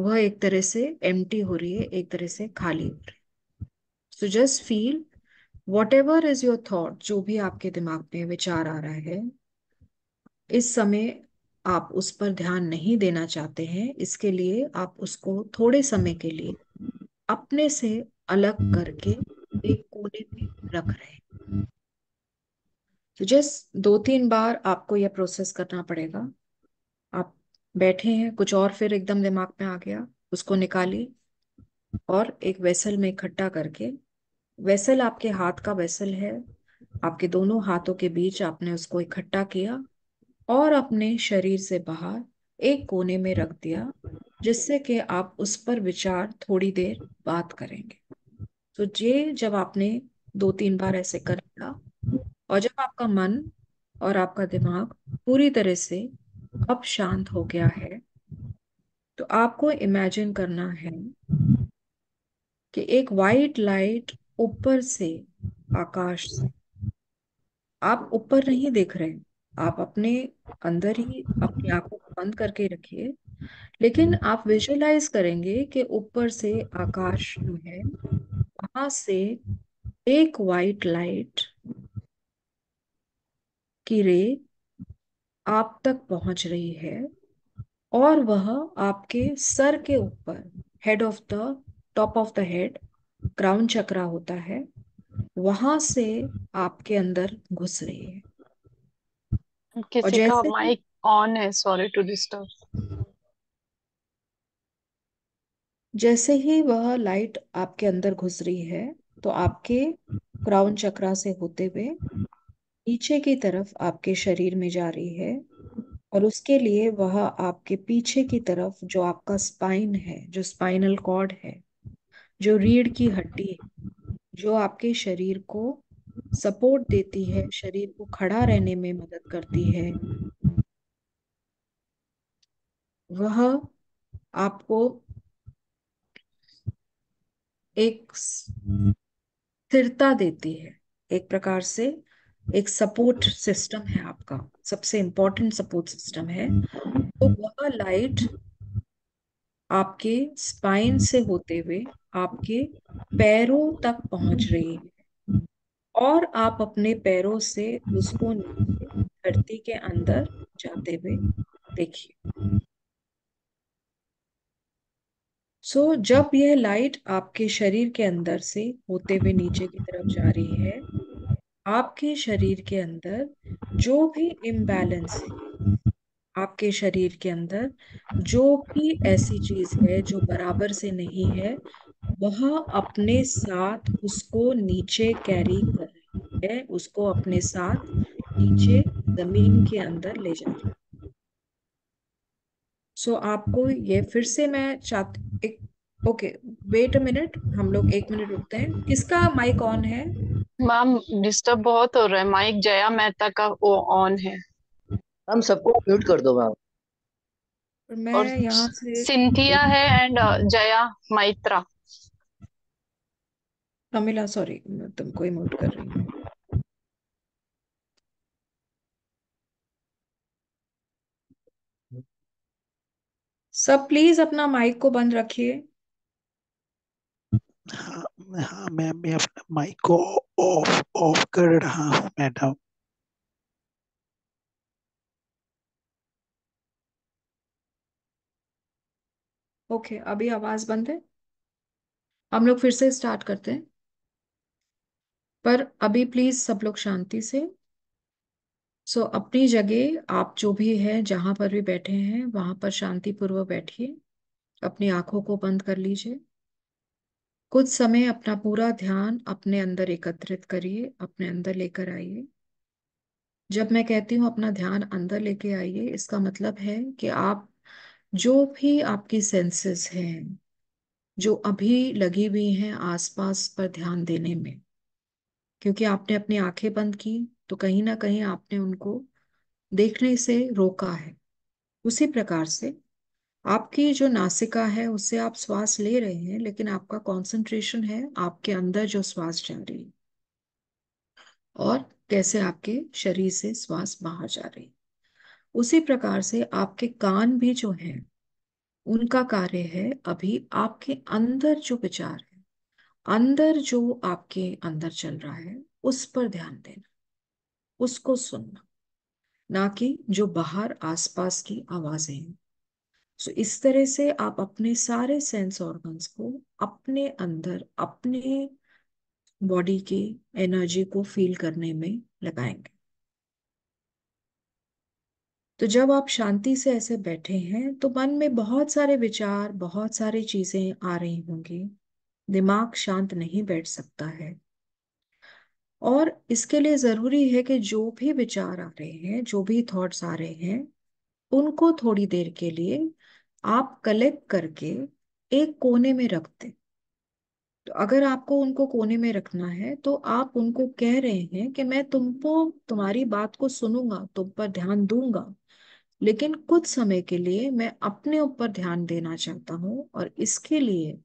वह एक तरह से एम्प्टी हो रही है एक तरह से खाली हो रही है so just feel whatever is your thought जो भी आपके दिमाग में विचार आ रहा है इस समय आप उस पर ध्यान नहीं देना चाहते हैं इसके लिए आप उसको थोड़े समय के लिए अपने से अलग करके एक कोने में रख रहे हैं तो जस्ट दो तीन बार आपको यह प्रोसेस करना पड़ेगा आप बैठे हैं कुछ और फिर एकदम दिमाग में आ गया उसको निकाली और एक वेसल में इकट्ठा करके वेसल आपके हाथ का वेसल है आपके दोनों हाथों के बीच आपने उसको इकट्ठा किया और अपने शरीर से बाहर एक कोने में रख दिया जिससे कि आप उस पर विचार थोड़ी देर बात करेंगे तो ये जब आपने दो तीन बार ऐसे कर लिया और जब आपका मन और आपका दिमाग पूरी तरह से अब शांत हो गया है तो आपको इमेजिन करना है कि एक वाइट लाइट ऊपर से आकाश से आप ऊपर नहीं देख रहे आप अपने अंदर ही अपनी आंखों को बंद करके रखिए लेकिन आप विजुअलाइज करेंगे कि ऊपर से आकाश जो है वहां से एक वाइट लाइट की रे आप तक पहुंच रही है और वह आपके सर के ऊपर head of the top of the head crown chakra होता है वहां से आपके अंदर घुस रही है किसी और जैसे माइक ऑन है सॉरी टू डिस्टर्ब जैसे ही वह लाइट आपके अंदर घुस रही है तो आपके क्राउन चक्रा से होते हुए नीचे की तरफ आपके शरीर में जा रही है और उसके लिए वह आपके पीछे की तरफ जो आपका स्पाइन है जो स्पाइनल कॉर्ड है जो रीढ़ की हड्डी जो आपके शरीर को सपोर्ट देती है शरीर को खड़ा रहने में मदद करती है वह आपको एक स्थिरता देती है एक प्रकार से एक सपोर्ट सिस्टम है आपका सबसे इंपॉर्टेंट सपोर्ट सिस्टम है तो वह लाइट आपके स्पाइन से होते हुए आपके पैरों तक पहुंच रही है और आप अपने पैरों से उसको धरती के अंदर जाते हुए देखिए सो so, जब यह लाइट आपके शरीर के अंदर से होते हुए नीचे की तरफ जा रही है आपके शरीर के अंदर जो भी इम्बैलेंस है आपके शरीर के अंदर जो भी ऐसी चीज है जो बराबर से नहीं है वह अपने साथ उसको नीचे कैरी कर रही है उसको अपने साथ नीचे जमीन के अंदर ले जा रही है सो so, आपको हम्म। ये फिर से मैं चाहती ओके वेट अ मिनट हम लोग एक मिनट रुकते हैं किसका माइक ऑन है मैम डिस्टर्ब बहुत हो रहा है माइक जया मेहता का वो ऑन है हम सबको म्यूट कर दो मैम मैं और यहाँ से सिंथिया है and uh, Jaya Maitra Kamila sorry मैं तुमको ही म्यूट कर रही हूँ सब प्लीज अपना माइक को बंद रखिए हाँ हाँ मैम मैं अपना माइक को ऑफ ऑफ कर रहा हूँ मैडम ओके okay, अभी आवाज बंद है हम लोग फिर से स्टार्ट करते हैं पर अभी प्लीज सब लोग शांति से सो so, अपनी जगह आप जो भी है जहां पर भी बैठे हैं वहां पर शांतिपूर्वक बैठिए अपनी आंखों को बंद कर लीजिए कुछ समय अपना पूरा ध्यान अपने अंदर एकत्रित करिए अपने अंदर लेकर आइए जब मैं कहती हूँ अपना ध्यान अंदर लेके आइए इसका मतलब है कि आप जो भी आपकी सेंसेस हैं जो अभी लगी हुई हैं आसपास पर ध्यान देने में क्योंकि आपने अपनी आंखें बंद की तो कहीं ना कहीं आपने उनको देखने से रोका है उसी प्रकार से आपकी जो नासिका है उससे आप श्वास ले रहे हैं लेकिन आपका कंसंट्रेशन है आपके अंदर जो श्वास जा रही है और कैसे आपके शरीर से श्वास बाहर जा रही है उसी प्रकार से आपके कान भी जो है उनका कार्य है अभी आपके अंदर जो विचार है अंदर जो आपके अंदर चल रहा है उस पर ध्यान देना उसको सुनना ना कि जो बाहर आसपास की आवाजें हैं सो इस तरह से आप अपने सारे सेंस ऑर्गन्स को अपने अंदर अपने बॉडी के एनर्जी को फील करने में लगाएंगे तो जब आप शांति से ऐसे बैठे हैं तो मन में बहुत सारे विचार बहुत सारी चीजें आ रही होंगी दिमाग शांत नहीं बैठ सकता है और इसके लिए ज़रूरी है कि जो भी विचार आ रहे हैं जो भी थॉट्स आ रहे हैं उनको थोड़ी देर के लिए आप कलेक्ट करके एक कोने में रख दें तो अगर आपको उनको कोने में रखना है तो आप उनको कह रहे हैं कि मैं तुमको तुम्हारी बात को सुनूंगा तुम पर ध्यान दूंगा लेकिन कुछ समय के लिए मैं अपने ऊपर ध्यान देना चाहता हूँ और इसके लिए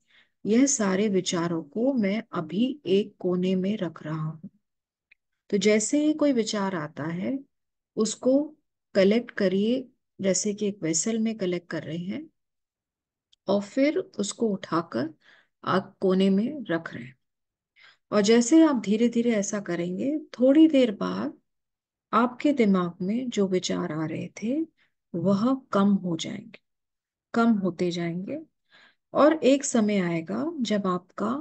यह सारे विचारों को मैं अभी एक कोने में रख रहा हूँ तो जैसे ही कोई विचार आता है उसको कलेक्ट करिए जैसे कि एक वेसल में कलेक्ट कर रहे हैं और फिर उसको उठाकर आप कोने में रख रहे हैं और जैसे आप धीरे धीरे ऐसा करेंगे थोड़ी देर बाद आपके दिमाग में जो विचार आ रहे थे वह कम हो जाएंगे कम होते जाएंगे और एक समय आएगा जब आपका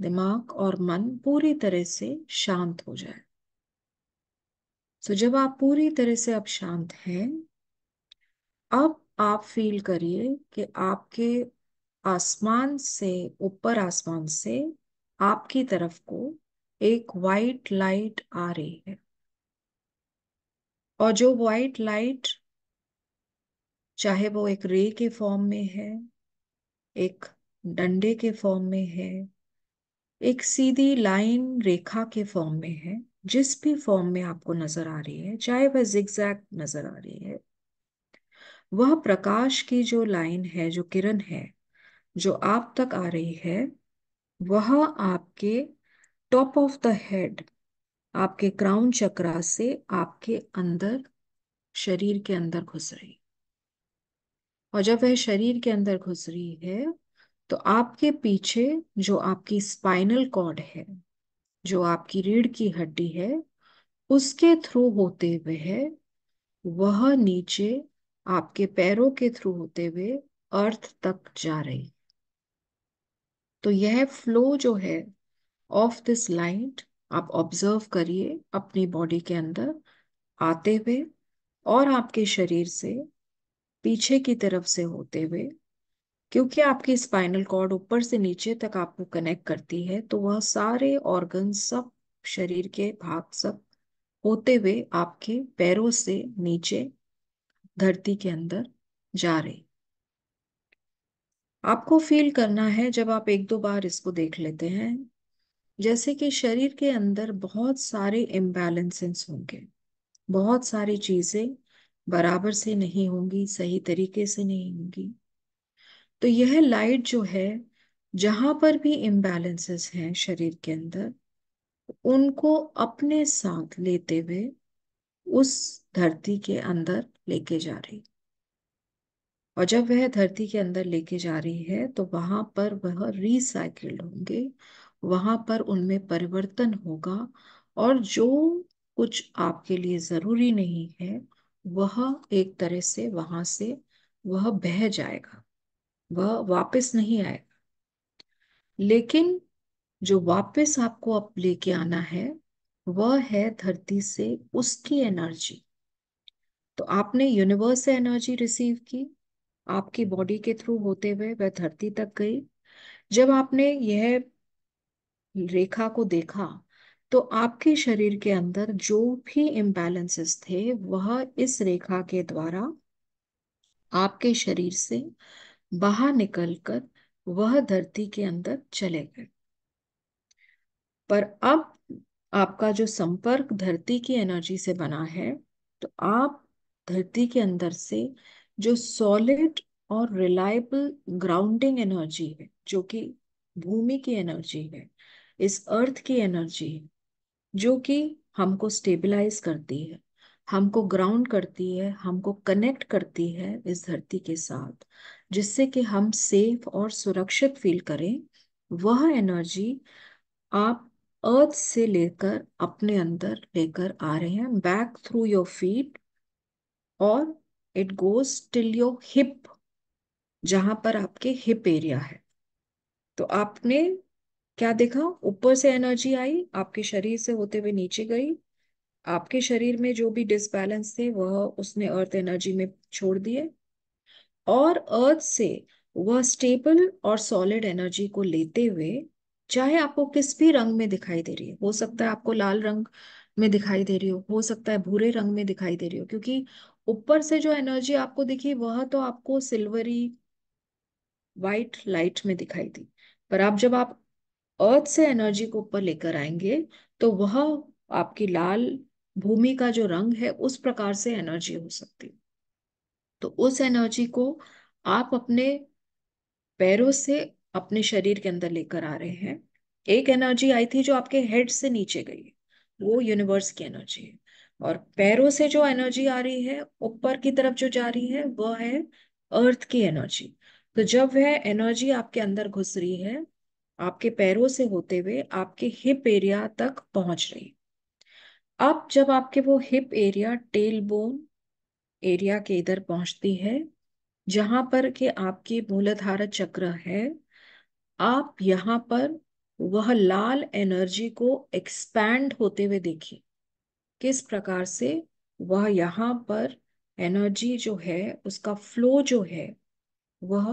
दिमाग और मन पूरी तरह से शांत हो जाए सो so, जब आप पूरी तरह से अब शांत हैं अब आप फील करिए कि आपके आसमान से ऊपर आसमान से आपकी तरफ को एक वाइट लाइट आ रही है और जो वाइट लाइट चाहे वो एक रे के फॉर्म में है एक डंडे के फॉर्म में है एक सीधी लाइन रेखा के फॉर्म में है जिस भी फॉर्म में आपको नजर आ रही है चाहे वह जिग्जैग नजर आ रही है वह प्रकाश की जो लाइन है जो किरण है जो आप तक आ रही है वह आपके टॉप ऑफ द हेड आपके क्राउन चक्रा से आपके अंदर शरीर के अंदर घुस रही और जब वह शरीर के अंदर घुस रही है तो आपके पीछे जो आपकी स्पाइनल कॉर्ड है जो आपकी रीढ़ की हड्डी है उसके थ्रू होते हुए है वह नीचे आपके पैरों के थ्रू होते हुए अर्थ तक जा रही तो यह फ्लो जो है ऑफ दिस लाइट आप ऑब्जर्व करिए अपनी बॉडी के अंदर आते हुए और आपके शरीर से पीछे की तरफ से होते हुए क्योंकि आपकी स्पाइनल कॉर्ड ऊपर से नीचे तक आपको कनेक्ट करती है तो वह सारे ऑर्गन सब शरीर के भाग सब होते हुए आपके पैरों से नीचे धरती के अंदर जा रहे आपको फील करना है जब आप एक दो बार इसको देख लेते हैं जैसे कि शरीर के अंदर बहुत सारे इम्बैलेंसेस होंगे बहुत सारी चीजें बराबर से नहीं होंगी सही तरीके से नहीं होंगी तो यह लाइट जो है जहां पर भी इम्बैलेंसेस हैं शरीर के अंदर उनको अपने साथ लेते हुए उस धरती के अंदर लेके जा रही और जब वह धरती के अंदर लेके जा रही है तो वहां पर वह रिसाइकिल्ड होंगे वहां पर उनमें परिवर्तन होगा और जो कुछ आपके लिए जरूरी नहीं है वह एक तरह से वहां से वह बह जाएगा वह वापस नहीं आएगा लेकिन जो वापस आपको अब लेके आना है वह है धरती से उसकी एनर्जी तो आपने यूनिवर्स से एनर्जी रिसीव की आपकी बॉडी के थ्रू होते हुए वह धरती तक गई जब आपने यह रेखा को देखा तो आपके शरीर के अंदर जो भी इम्बैलेंसेस थे वह इस रेखा के द्वारा आपके शरीर से बाहर निकलकर वह धरती के अंदर चले गए पर अब आपका जो संपर्क धरती की एनर्जी से बना है तो आप धरती के अंदर से जो सॉलिड और रिलायबल ग्राउंडिंग एनर्जी है जो कि भूमि की एनर्जी है इस अर्थ की एनर्जी है जो कि हमको स्टेबलाइज करती है हमको ग्राउंड करती है हमको कनेक्ट करती है इस धरती के साथ जिससे कि हम सेफ और सुरक्षित फील करें वह एनर्जी आप अर्थ से लेकर अपने अंदर लेकर आ रहे हैं बैक थ्रू योर फीट और it goes till your hip जहां पर आपके हिप एरिया है तो आपने क्या देखा ऊपर से एनर्जी आई आपके शरीर से होते हुए नीचे गई आपके शरीर में जो भी डिसबैलेंस थे वह उसने अर्थ एनर्जी में छोड़ दिए और अर्थ से वह स्टेबल और सॉलिड एनर्जी को लेते हुए चाहे आपको किस भी रंग में दिखाई दे रही है हो सकता है आपको लाल रंग में दिखाई दे रही हो हो सकता है भूरे रंग में दिखाई दे रही हो क्योंकि ऊपर से जो एनर्जी आपको दिखी वह तो आपको सिल्वरी वाइट लाइट में दिखाई दी पर आप जब आप अर्थ से एनर्जी को ऊपर लेकर आएंगे तो वह आपकी लाल भूमि का जो रंग है उस प्रकार से एनर्जी हो सकती है तो उस एनर्जी को आप अपने पैरों से अपने शरीर के अंदर लेकर आ रहे हैं एक एनर्जी आई थी जो आपके हेड से नीचे गई वो यूनिवर्स की एनर्जी है और पैरों से जो एनर्जी आ रही है ऊपर की तरफ जो जा रही है वह है अर्थ की एनर्जी तो जब वह एनर्जी आपके अंदर घुस रही है आपके पैरों से होते हुए आपके हिप एरिया तक पहुंच रही अब जब आपके वो hip area tailbone area के इधर पहुंचती है जहां पर के आपकी मूलाधारा चक्र है आप यहाँ पर वह लाल एनर्जी को एक्सपैंड होते हुए देखिए किस प्रकार से वह यहाँ पर एनर्जी जो है उसका फ्लो जो है वह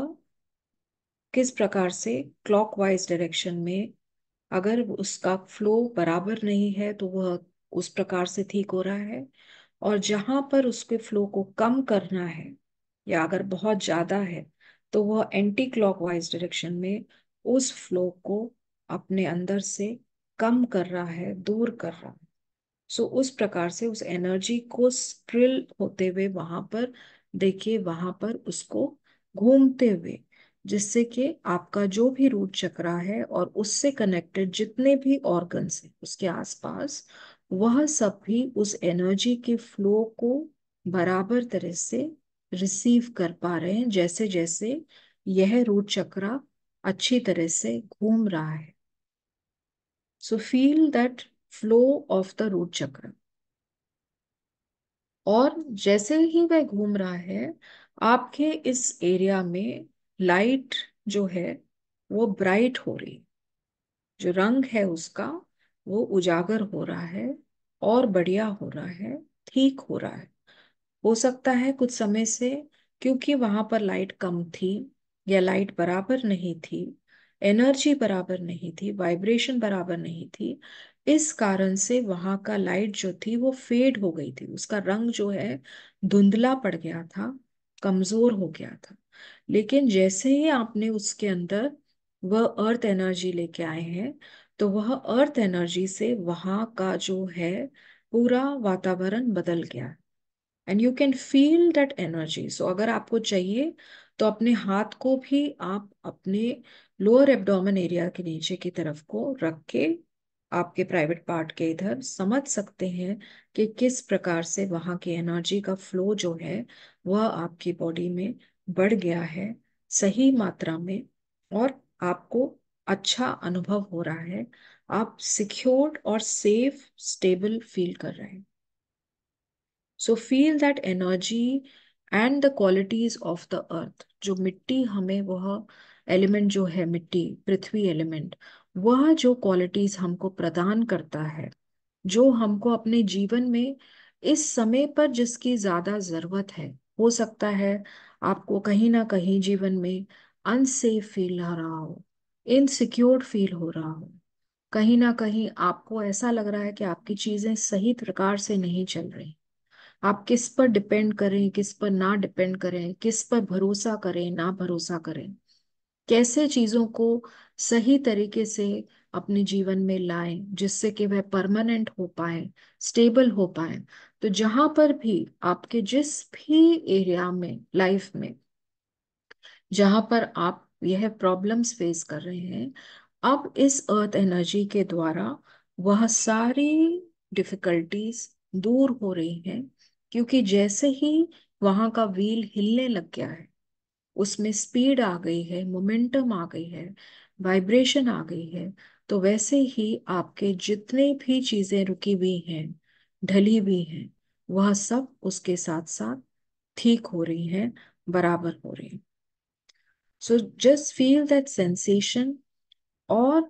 किस प्रकार से क्लॉकवाइज डायरेक्शन में अगर उसका फ्लो बराबर नहीं है तो वह उस प्रकार से ठीक हो रहा है और जहां पर उसके फ्लो को कम करना है या अगर बहुत ज्यादा है तो वह एंटी क्लॉकवाइज डायरेक्शन में उस फ्लो को अपने अंदर से कम कर रहा है दूर कर रहा है सो so, उस प्रकार से उस एनर्जी को स्प्रिल होते हुए वहां पर देखिए वहां पर उसको घूमते हुए जिससे कि आपका जो भी रूट चक्रा है और उससे कनेक्टेड जितने भी ऑर्गन्स हैं उसके आसपास वह सब भी उस एनर्जी के फ्लो को बराबर तरह से रिसीव कर पा रहे हैं जैसे जैसे यह रूट चक्रा अच्छी तरह से घूम रहा है so feel that flow of the root chakra और जैसे ही वह घूम रहा है आपके इस एरिया में लाइट जो है वो ब्राइट हो रही जो रंग है उसका वो उजागर हो रहा है और बढ़िया हो रहा है ठीक हो रहा है हो सकता है कुछ समय से क्योंकि वहां पर लाइट कम थी या लाइट बराबर नहीं थी एनर्जी बराबर नहीं थी वाइब्रेशन बराबर नहीं थी इस कारण से वहां का लाइट जो थी वो फेड हो गई थी उसका रंग जो है धुंधला पड़ गया था कमजोर हो गया था लेकिन जैसे ही आपने उसके अंदर वह अर्थ एनर्जी लेके आए हैं तो वह अर्थ एनर्जी से वहाँ का जो है पूरा वातावरण बदल गया and you can feel that energy so अगर आपको चाहिए तो अपने हाथ को भी आप अपने लोअर एबडोमन एरिया के नीचे की तरफ को रख के आपके प्राइवेट पार्ट के इधर समझ सकते हैं कि किस प्रकार से वहाँ की एनर्जी का फ्लो जो है वह आपकी बॉडी में बढ़ गया है सही मात्रा में और आपको अच्छा अनुभव हो रहा है आप सिक्योर्ड और सेफ स्टेबल फील कर रहे हैं so feel that energy and the qualities of the earth जो मिट्टी हमें वह एलिमेंट जो है मिट्टी पृथ्वी एलिमेंट वह जो क्वालिटीज हमको प्रदान करता है जो हमको अपने जीवन में इस समय पर जिसकी ज्यादा जरूरत है हो सकता है आपको कहीं ना कहीं जीवन में अनसेफ फील हो रहा हो इनसिक्योर फील हो रहा हो कहीं ना कहीं आपको ऐसा लग रहा है कि आपकी चीजें सही प्रकार से नहीं चल रही आप किस पर डिपेंड करें किस पर ना डिपेंड करें किस पर भरोसा करें ना भरोसा करें कैसे चीजों को सही तरीके से अपने जीवन में लाए जिससे कि वह परमानेंट हो पाए स्टेबल हो पाए तो जहां पर भी आपके जिस भी एरिया में लाइफ में जहां पर आप यह प्रॉब्लम्स फेस कर रहे हैं अब इस अर्थ एनर्जी के द्वारा वह सारी डिफिकल्टीज दूर हो रही हैं क्योंकि जैसे ही वहां का व्हील हिलने लग गया है उसमें स्पीड आ गई है मोमेंटम आ गई है वाइब्रेशन आ गई है तो वैसे ही आपके जितने भी चीजें रुकी हुई हैं ढली हुई हैं वह सब उसके साथ साथ ठीक हो रही हैं बराबर हो रही हैं so just feel that sensation और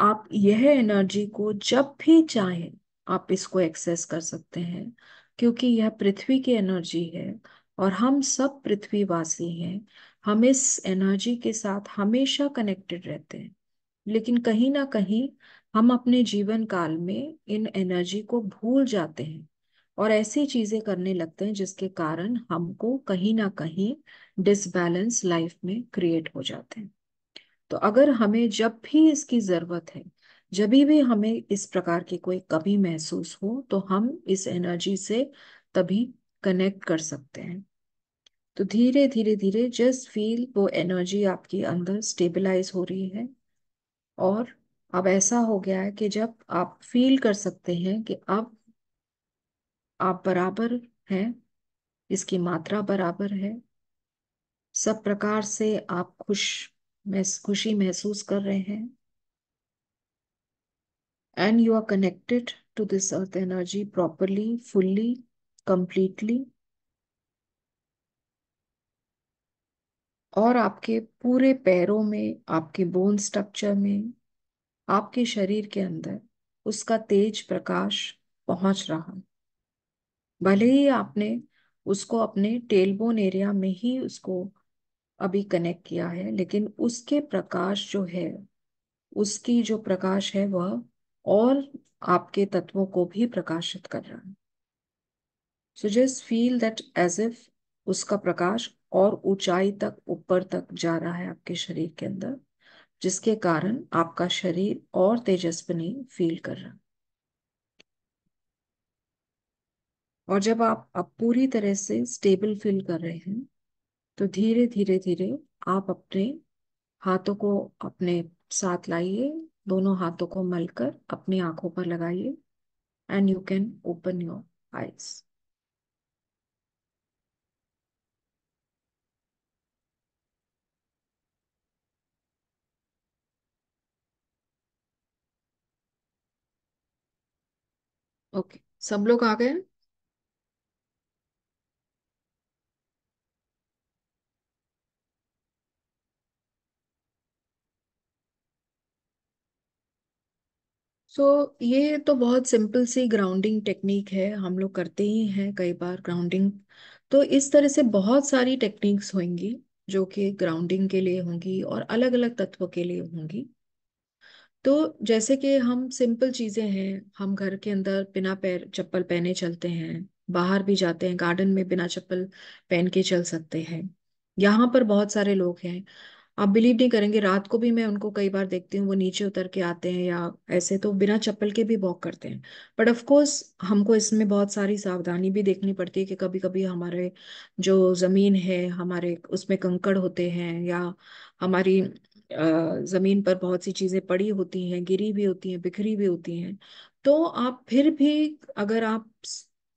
आप यह एनर्जी को जब भी चाहें आप इसको एक्सेस कर सकते हैं क्योंकि यह पृथ्वी की एनर्जी है और हम सब पृथ्वीवासी हैं हम इस एनर्जी के साथ हमेशा कनेक्टेड रहते हैं लेकिन कहीं ना कहीं हम अपने जीवन काल में इन एनर्जी को भूल जाते हैं और ऐसी चीजें करने लगते हैं जिसके कारण हमको कहीं ना कहीं डिसबैलेंस लाइफ में क्रिएट हो जाते हैं तो अगर हमें जब भी इसकी जरूरत है जब भी हमें इस प्रकार की कोई कमी महसूस हो तो हम इस एनर्जी से तभी कनेक्ट कर सकते हैं तो धीरे धीरे धीरे जस्ट फील वो एनर्जी आपके अंदर स्टेबलाइज हो रही है और अब ऐसा हो गया है कि जब आप फील कर सकते हैं कि अब आप बराबर हैं इसकी मात्रा बराबर है सब प्रकार से आप खुश खुशी महसूस कर रहे हैं and you are connected to this earth energy properly fully completely और आपके पूरे पैरों में आपके बोन स्ट्रक्चर में आपके शरीर के अंदर उसका तेज प्रकाश पहुंच रहा है भले ही आपने उसको अपने टेलबोन एरिया में ही उसको अभी कनेक्ट किया है लेकिन उसके प्रकाश जो है उसकी जो प्रकाश है वह और आपके तत्वों को भी प्रकाशित कर रहा है so just feel that as if उसका प्रकाश और ऊंचाई तक ऊपर तक जा रहा है आपके शरीर के अंदर जिसके कारण आपका शरीर और तेजस्विनी फील कर रहा है और जब आप अब पूरी तरह से स्टेबल फील कर रहे हैं तो धीरे धीरे धीरे आप अपने हाथों को अपने साथ लाइए दोनों हाथों को मलकर अपनी आंखों पर लगाइए and you can open your eyes okay सब लोग आ गए सो so, ये तो बहुत सिंपल सी ग्राउंडिंग टेक्निक है हम लोग करते ही हैं कई बार ग्राउंडिंग तो इस तरह से बहुत सारी टेक्निक्स होंगी जो कि ग्राउंडिंग के लिए होंगी और अलग अलग तत्व के लिए होंगी तो जैसे कि हम सिंपल चीज़ें हैं हम घर के अंदर बिना पैर चप्पल पहने चलते हैं बाहर भी जाते हैं गार्डन में बिना चप्पल पहन के चल सकते हैं यहाँ पर बहुत सारे लोग हैं आप बिलीव नहीं करेंगे रात को भी मैं उनको कई बार देखती हूँ वो नीचे उतर के आते हैं या ऐसे तो बिना चप्पल के भी वॉक करते हैं बट ऑफकोर्स हमको इसमें बहुत सारी सावधानी भी देखनी पड़ती है कि कभी कभी हमारे जो ज़मीन है हमारे उसमें कंकड़ होते हैं या हमारी ज़मीन पर बहुत सी चीज़ें पड़ी होती हैं गिरी भी होती हैं बिखरी भी होती हैं तो आप फिर भी अगर आप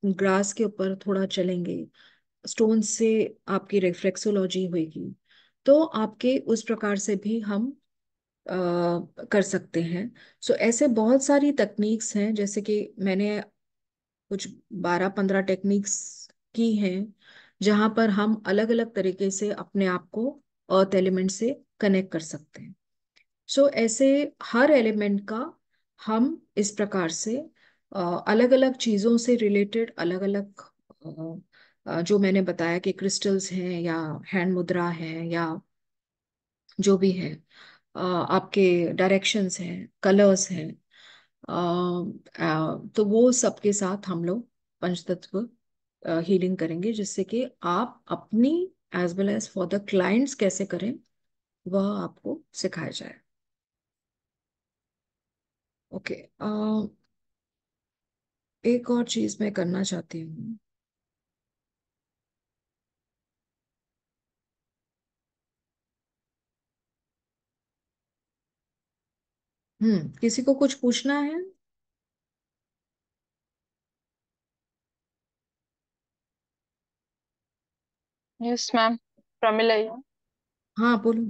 ग्रास के ऊपर थोड़ा चलेंगे स्टोन से आपकी रिफ्लेक्सोलॉजी होगी तो आपके उस प्रकार से भी हम आ, कर सकते हैं सो so, ऐसे बहुत सारी तकनीक्स हैं जैसे कि मैंने कुछ बारह पंद्रह टेक्निक्स की हैं जहाँ पर हम अलग अलग तरीके से अपने आप को अर्थ एलिमेंट से कनेक्ट कर सकते हैं सो so, ऐसे हर एलिमेंट का हम इस प्रकार से अलग अलग चीज़ों से रिलेटेड अलग अलग जो मैंने बताया कि क्रिस्टल्स हैं या हैंड मुद्रा है या जो भी है आपके डायरेक्शंस हैं कलर्स हैं तो वो सबके साथ हम लोग पंचतत्व हीलिंग करेंगे जिससे कि आप अपनी as well as for the clients कैसे करें वह आपको सिखाया जाए ओके okay, uh, एक और चीज मैं करना चाहती हूँ हम्म किसी को कुछ पूछना है यस मैम प्रमिला ही हूँ। हाँ बोलो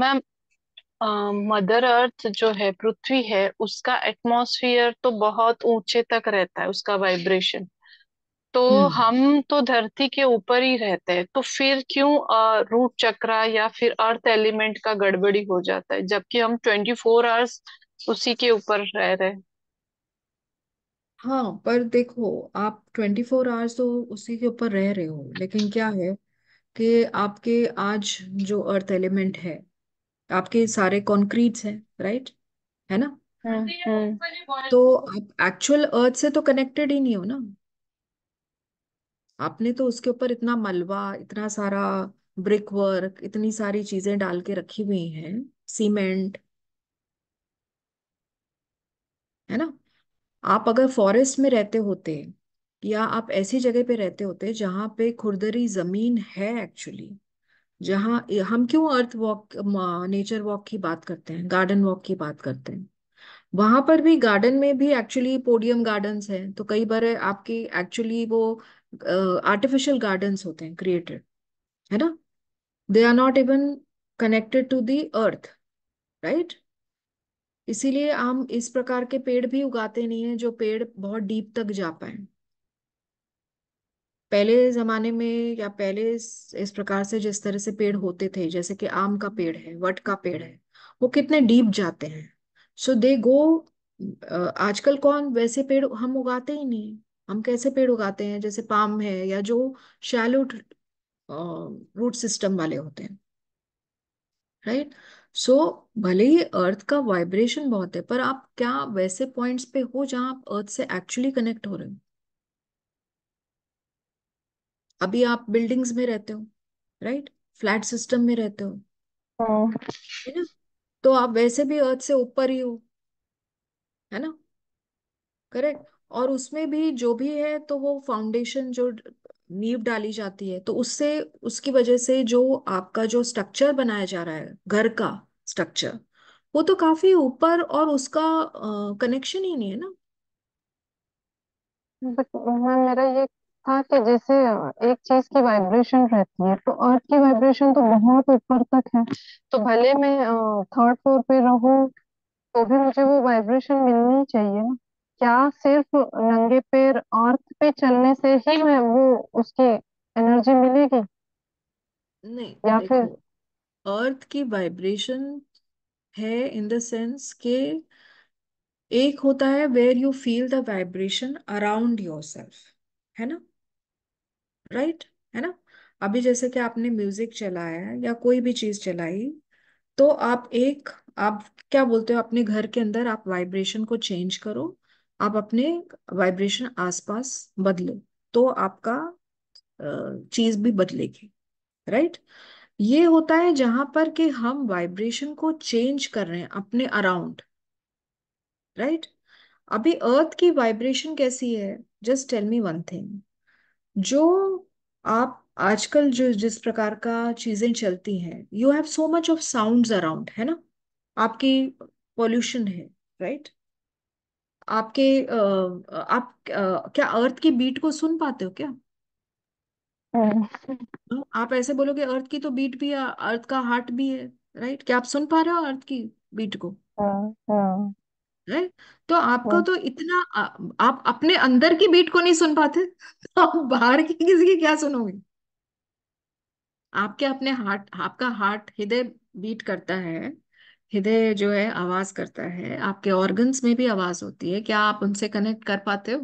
मैम मदर अर्थ जो है पृथ्वी है उसका एटमॉस्फेयर तो बहुत ऊंचे तक रहता है उसका वाइब्रेशन तो हम्म। हम तो धरती के ऊपर ही रहते हैं तो फिर क्यों रूट चक्रा या फिर अर्थ एलिमेंट का गड़बड़ी हो जाता है जबकि हम ट्वेंटी फोर आवर्स उसी के ऊपर रह रहे हैं हाँ पर देखो आप ट्वेंटी फोर आवर्स तो उसी के ऊपर रह रहे हो लेकिन क्या है कि आपके आज जो अर्थ एलिमेंट है आपके सारे कॉन्क्रीट्स हैं राइट है ना हम्म, हम्म तो आप एक्चुअल अर्थ से तो कनेक्टेड ही नहीं हो ना आपने तो उसके ऊपर इतना मलबा इतना सारा ब्रिक वर्क इतनी सारी चीजें डाल के रखी हुई हैं सीमेंट है ना आप अगर फॉरेस्ट में रहते होते या आप ऐसी जगह पे रहते होते जहां पे खुरदरी जमीन है एक्चुअली जहां हम क्यों अर्थ वॉक नेचर वॉक की बात करते हैं गार्डन वॉक की बात करते हैं वहां पर भी गार्डन में भी एक्चुअली पोडियम गार्डन्स हैं तो कई बार आपकी एक्चुअली वो आर्टिफिशियल गार्डन्स होते हैं क्रिएटेड है ना they are not even connected to the earth right इसीलिए हम इस प्रकार के पेड़ भी उगाते नहीं है जो पेड़ बहुत डीप तक जा पाए पहले जमाने में या पहले इस, इस प्रकार से जिस तरह से पेड़ होते थे जैसे कि आम का पेड़ है वट का पेड़ है वो कितने डीप जाते हैं सो दे गो आजकल कौन वैसे पेड़ हम उगाते ही नहीं हम कैसे पेड़ उगाते हैं जैसे पाम है या जो शैलो रूट सिस्टम वाले होते हैं राइट सो so, भले ही अर्थ का वाइब्रेशन बहुत है पर आप क्या वैसे पॉइंट्स पे हो जहां आप अर्थ से एक्चुअली कनेक्ट हो रहे हो अभी आप बिल्डिंग्स में रहते हो राइट फ्लैट सिस्टम में रहते हो हाँ। है ना तो आप वैसे भी अर्थ से ऊपर ही हो है ना करेक्ट और उसमें भी जो भी है तो वो फाउंडेशन जो नींव डाली जाती है तो उससे उसकी वजह से जो आपका जो स्ट्रक्चर बनाया जा रहा है घर का स्ट्रक्चर वो तो काफी ऊपर और उसका कनेक्शन ही नहीं है ना मेरा ये था कि जैसे एक चीज की वाइब्रेशन रहती है तो अर्थ की वाइब्रेशन तो बहुत ऊपर तक है तो भले मैं थर्ड फ्लोर पे रहूं तो भी मुझे वो वाइब्रेशन मिलनी चाहिए ना क्या सिर्फ नंगे पैर अर्थ पे चलने से ही मैं वो उसकी एनर्जी मिलेगी नहीं या फिर देखो अर्थ की वाइब्रेशन है इन द सेंस के एक होता है where you feel the vibration around yourself है ना राइट right? है ना अभी जैसे कि आपने म्यूजिक चलाया है या कोई भी चीज चलाई तो आप एक आप क्या बोलते हो अपने घर के अंदर आप वाइब्रेशन को चेंज करो आप अपने वाइब्रेशन आसपास बदले तो आपका चीज भी बदलेगी राइट ये होता है जहां पर कि हम वाइब्रेशन को चेंज कर रहे हैं अपने अराउंड राइट अभी अर्थ की वाइब्रेशन कैसी है just tell me one thing जो आप आजकल जो जिस प्रकार का चीजें चलती हैं you have so much of sounds around है ना आपकी पॉल्यूशन है राइट right? आपके आ, आप आ, क्या अर्थ की बीट को सुन पाते हो क्या हम्म। तो आप ऐसे बोलोगे अर्थ की तो बीट भी है अर्थ का हार्ट भी है राइट क्या आप सुन पा रहे हो अर्थ की बीट को हाँ, हाँ। राइट तो आपको हाँ। तो इतना आ, आप अपने अंदर की बीट को नहीं सुन पाते तो आप बाहर की किसी की क्या सुनोगे आपके अपने हार्ट आपका हार्ट हृदय बीट करता है हृदय जो है आवाज करता है आपके ऑर्गन्स में भी आवाज होती है क्या आप उनसे कनेक्ट कर पाते हो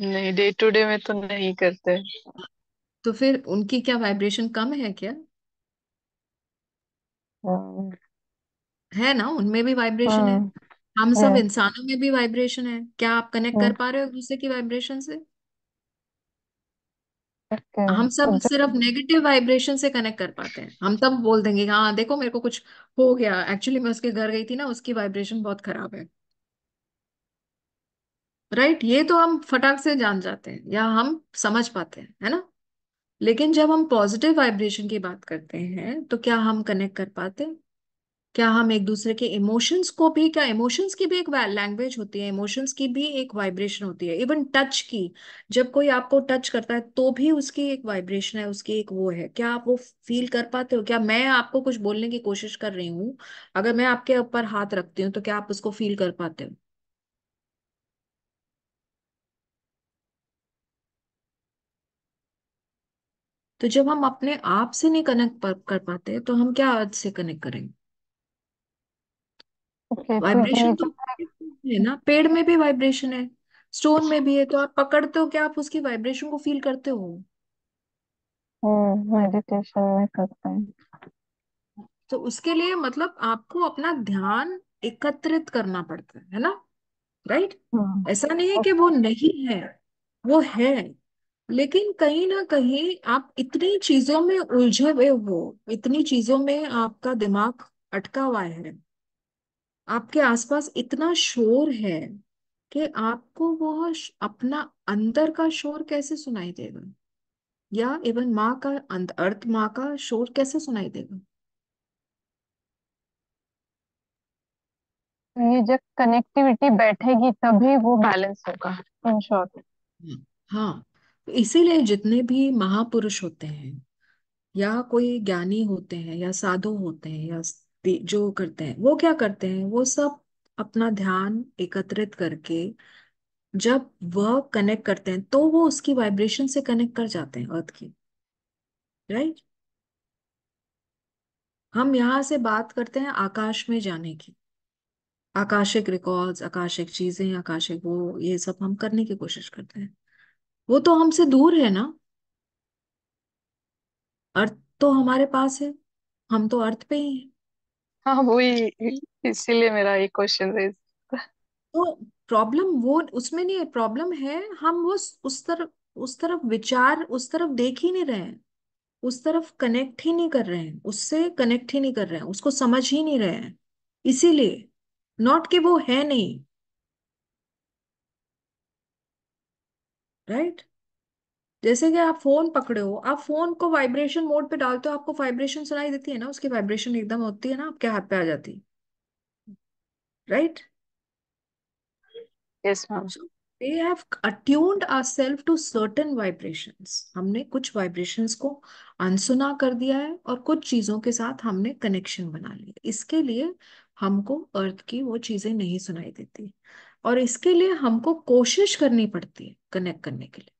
नहीं डे टू डे में तो नहीं करते तो फिर उनकी क्या वाइब्रेशन कम है क्या हाँ। है ना उनमें भी वाइब्रेशन है हाँ। हम सब हाँ। इंसानों में भी वाइब्रेशन है क्या आप कनेक्ट कर पा रहे हो दूसरे की वाइब्रेशन से हम सब सिर्फ नेगेटिव वाइब्रेशन से कनेक्ट कर पाते हैं हम तब बोल देंगे हाँ देखो मेरे को कुछ हो गया एक्चुअली मैं उसके घर गई थी ना उसकी वाइब्रेशन बहुत खराब है राइट ये तो हम फटाक से जान जाते हैं या हम समझ पाते हैं है ना लेकिन जब हम पॉजिटिव वाइब्रेशन की बात करते हैं तो क्या हम कनेक्ट कर पाते हैं क्या हम एक दूसरे के इमोशंस को भी क्या इमोशंस की भी एक लैंग्वेज होती है इमोशंस की भी एक वाइब्रेशन होती है इवन टच की जब कोई आपको टच करता है तो भी उसकी एक वाइब्रेशन है उसकी एक वो है क्या आप वो फील कर पाते हो क्या मैं आपको कुछ बोलने की कोशिश कर रही हूँ अगर मैं आपके ऊपर हाथ रखती हूँ तो क्या आप उसको फील कर पाते हो तो जब हम अपने आप से नहीं कनेक्ट कर पाते तो हम क्या अर्थ से कनेक्ट करेंगे वाइब्रेशन तो है ना पेड़ में भी वाइब्रेशन है स्टोन में भी है तो आप पकड़ते हो क्या आप उसकी वाइब्रेशन को फील करते हो मेडिटेशन hmm, में करते तो उसके लिए मतलब आपको अपना ध्यान एकत्रित करना पड़ता है है ना राइट हम्म hmm. ऐसा नहीं है कि वो नहीं है वो है लेकिन कहीं ना कहीं आप इतनी चीजों में उलझे हुए हो इतनी चीजों में आपका दिमाग अटका हुआ है आपके आसपास इतना शोर है कि आपको वो अपना अंदर का शोर कैसे सुनाई देगा या इवन माँ का अर्थ माँ का शोर कैसे सुनाई देगा ये जब कनेक्टिविटी बैठेगी तभी वो बैलेंस होगा इन शॉर्ट हम्म, हाँ तो इसीलिए जितने भी महापुरुष होते हैं या कोई ज्ञानी होते हैं या साधु होते हैं या जो करते हैं वो क्या करते हैं वो सब अपना ध्यान एकत्रित करके जब वह कनेक्ट करते हैं तो वो उसकी वाइब्रेशन से कनेक्ट कर जाते हैं अर्थ की राइट हम यहां से बात करते हैं आकाश में जाने की आकाशिक रिकॉर्ड्स आकाशिक चीजें आकाशिक वो ये सब हम करने की कोशिश करते हैं वो तो हमसे दूर है ना अर्थ तो हमारे पास है हम तो अर्थ पे ही हैं हाँ वही इसीलिए मेरा ये क्वेश्चन रेज तो प्रॉब्लम वो उसमें नहीं है प्रॉब्लम है हम वो उस तरफ उस तरफ विचार उस तरफ देख ही नहीं रहे हैं उस तरफ कनेक्ट ही नहीं कर रहे हैं उससे कनेक्ट ही नहीं कर रहे हैं उसको समझ ही नहीं रहे हैं इसीलिए नॉट कि वो है नहीं राइट right? जैसे कि आप फोन पकड़े हो आप फोन को वाइब्रेशन मोड पे डालते हो आपको वाइब्रेशन सुनाई देती है ना उसकी वाइब्रेशन एकदम होती है ना आपके हाथ पे आ जाती right yes ma'am so they have attuned ourself to certain vibrations हमने कुछ वाइब्रेशंस को अनसुना कर दिया है और कुछ चीजों के साथ हमने कनेक्शन बना लिया इसके लिए हमको अर्थ की वो चीजें नहीं सुनाई देती और इसके लिए हमको कोशिश करनी पड़ती है कनेक्ट करने के लिए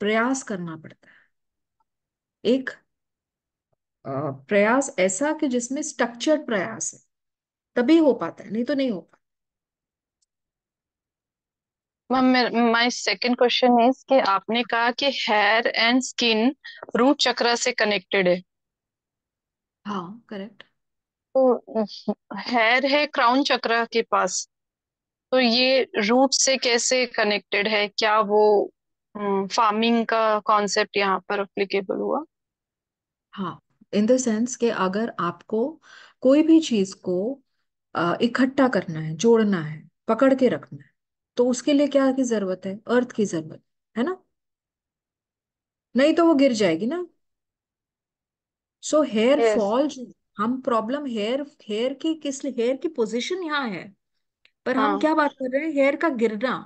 प्रयास करना पड़ता है एक प्रयास ऐसा कि जिसमें स्ट्रक्चर्ड प्रयास है तभी हो पाता है नहीं तो नहीं हो पाता माय सेकंड क्वेश्चन इज कि आपने कहा कि हेयर एंड स्किन रूट चक्र से कनेक्टेड है हाँ करेक्ट तो हेयर है क्राउन चक्र के पास तो ये रूट से कैसे कनेक्टेड है क्या वो फार्मिंग हम्म, का कॉन्सेप्ट यहाँ पर अप्लीकेबल हुआ हाँ इन द सेंस कि अगर आपको कोई भी चीज को इकट्ठा करना है जोड़ना है पकड़ के रखना है तो उसके लिए क्या की जरूरत है अर्थ की जरूरत है ना नहीं तो वो गिर जाएगी ना सो हेयर फॉल हम प्रॉब्लम हेयर हेयर की किस हेयर की पोजीशन यहाँ है पर हम हाँ। क्या बात कर रहे हैं हेयर का गिरना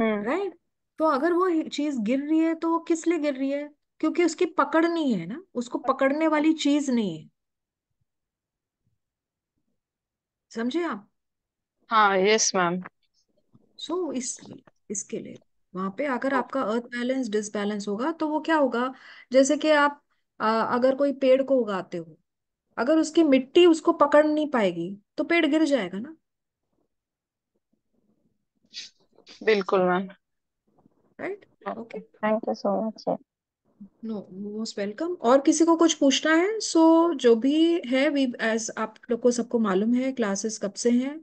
राइट तो अगर वो चीज गिर रही है तो वो किस लिए गिर रही है क्योंकि उसकी पकड़ नहीं है ना उसको पकड़ने वाली चीज नहीं है समझे आप हाँ यस मैम सो so, इस इसके लिए वहां पे अगर oh. आपका अर्थ बैलेंस डिसबैलेंस होगा तो वो क्या होगा जैसे कि आप आ, अगर कोई पेड़ को उगाते हो अगर उसकी मिट्टी उसको पकड़ नहीं पाएगी तो पेड़ गिर जाएगा ना बिल्कुल ma'am right okay thank you so much no most welcome और किसी को कुछ पूछना है सो so, जो भी है वी एज आप लोग को सबको मालूम है क्लासेस कब से हैं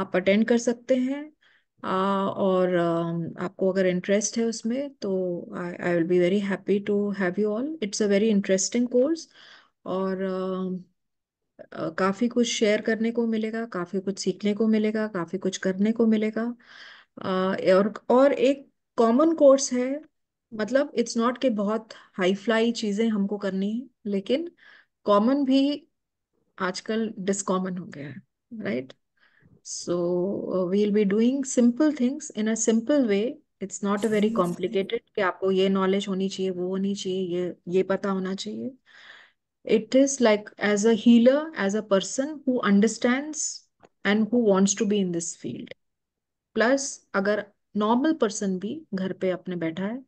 आप अटेंड कर सकते हैं आ, और आ, um, आपको अगर इंटरेस्ट है उसमें तो I will be very happy to have you all it's a very interesting course और आ, आ, काफ़ी कुछ शेयर करने को मिलेगा काफ़ी कुछ सीखने को मिलेगा काफ़ी कुछ करने को मिलेगा आ, और और एक कॉमन कोर्स है मतलब इट्स नॉट के बहुत हाई फ्लाई चीजें हमको करनी है लेकिन कॉमन भी आजकल डिसकॉमन हो गया है right so we will be doing simple things in a simple way it's not a very complicated कि आपको ये नॉलेज होनी चाहिए वो होनी चाहिए ये ये पता होना चाहिए it is like as a healer as a person who understand and who wants to be in this field plus अगर नॉर्मल पर्सन भी घर पे अपने बैठा है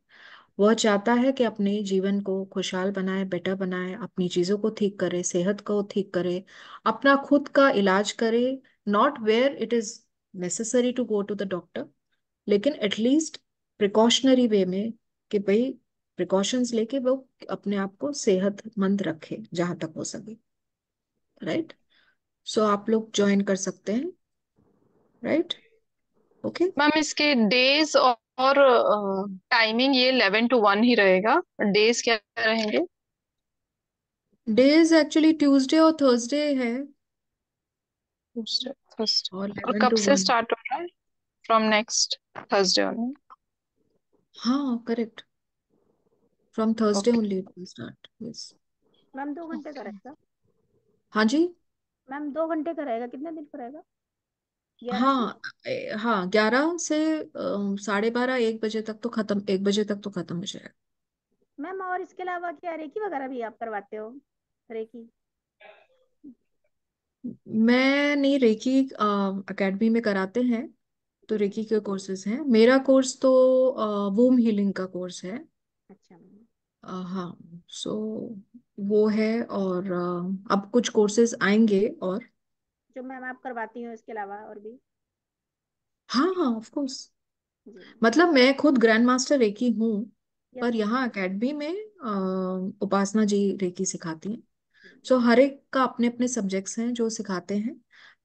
वह चाहता है कि अपने जीवन को खुशहाल बनाए बेटर बनाए अपनी चीज़ों को ठीक करे सेहत को ठीक करे अपना खुद का इलाज करे not where it is necessary to go to the doctor लेकिन एटलीस्ट प्रिकॉशनरी वे में कि भाई प्रिकॉशंस लेके वो अपने आप को सेहतमंद रखे जहां तक हो सके राइट right? सो so, आप लोग ज्वाइन कर सकते हैं राइट right? ओके मैम इसके डेज और टाइमिंग ये इलेवन टू वन ही रहेगा डेज क्या रहेंगे डेज एक्चुअली ट्यूसडे और थर्सडे है और, और कब से स्टार्ट हो रहा है फ्रॉम नेक्स्ट थर्सडे ओनली हाँ correct from Thursday only it will start yes ma'am दो घंटे का रहेगा हाँ जी मैम दो घंटे का रहेगा कितने दिन का रहेगा या हाँ हाँ ग्यारह से साढ़े बारह एक बजे तक तो खत्म एक बजे तक तो खत्म हो जाएगा मैम और इसके अलावा क्या रेकी वगैरह भी आप करवाते हो रेकी मैं नहीं रेकी एकेडमी में कराते हैं तो रेकी के कोर्सेज हैं मेरा कोर्स तो वूम हीलिंग का कोर्स है अच्छा मैम हाँ सो वो है और आ, अब कुछ कोर्सेज आएंगे और जो मैम आप करवाती हूँ इसके अलावा और भी हाँ हाँ ऑफ कोर्स मतलब मैं खुद ग्रैंड मास्टर रेकी हूँ पर यहाँ एकेडमी में आ, उपासना जी रेकी सिखाती हैं सो hmm. so, हर एक का अपने अपने सब्जेक्ट्स हैं जो सिखाते हैं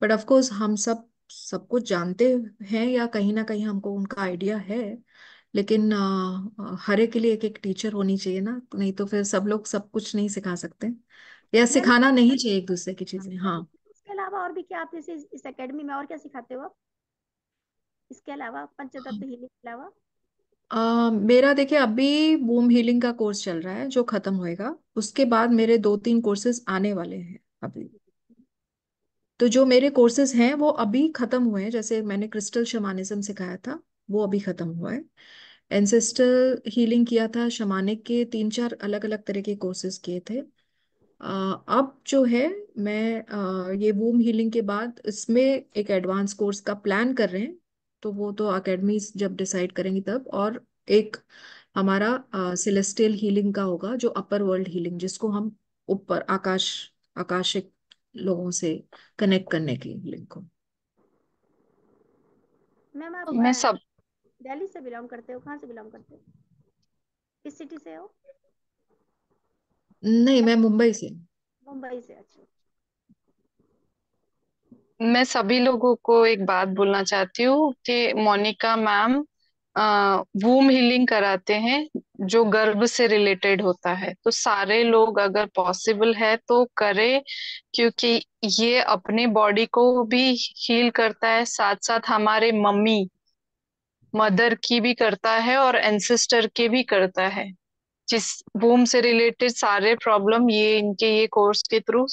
बट ऑफ कोर्स हम सब सब कुछ जानते हैं या कहीं ना कहीं हमको उनका आइडिया है लेकिन हर एक के लिए एक एक टीचर होनी चाहिए ना नहीं तो फिर सब लोग सब कुछ नहीं सिखा सकते या सिखाना नहीं चाहिए एक दूसरे की चीजें हाँ, हाँ। अलावा और भी क्या आप जैसे इस, एकेडमी में और क्या सिखाते हो आप इसके अलावा पंचतत्व हीलिंग हाँ। के अलावा Uh, मेरा देखिए अभी वूम हीलिंग का कोर्स चल रहा है जो खत्म होएगा उसके बाद मेरे दो तीन कोर्सेज आने वाले हैं अभी तो जो मेरे कोर्सेज हैं वो अभी खत्म हुए हैं जैसे मैंने क्रिस्टल शमानिज्म सिखाया था वो अभी खत्म हुआ है एंसेस्ट्रल हीलिंग किया था शमानिक के तीन चार अलग अलग तरह के कोर्सेज किए थे अब जो है मैं ये वूम हीलिंग के बाद इसमें एक एडवांस कोर्स का प्लान कर रहे हैं तो वो तो अकेडमीज जब डिसाइड करेंगी तब और एक हमारा सेलेस्टियल हीलिंग का होगा जो अपर वर्ल्ड हीलिंग जिसको हम ऊपर आकाश आकाशिक लोगों से कनेक्ट करने के लिंक को मैम आप मैं सब दिल्ली से बिलोंग करते हो कहाँ से बिलोंग करते हो किस सिटी से हो नहीं मैं मुंबई से हूँ। मुंबई से अच्छा मैं सभी लोगों को एक बात बोलना चाहती हूँ कि मोनिका मैम वूम हीलिंग कराते हैं जो गर्भ से रिलेटेड होता है तो सारे लोग अगर पॉसिबल है तो करें क्योंकि ये अपने बॉडी को भी हील करता है साथ साथ हमारे मम्मी मदर की भी करता है और एंसेस्टर के भी करता है जिस बूम से रिलेटेड सारे प्रॉब्लम ये इनके ये कोर्स के थ्रू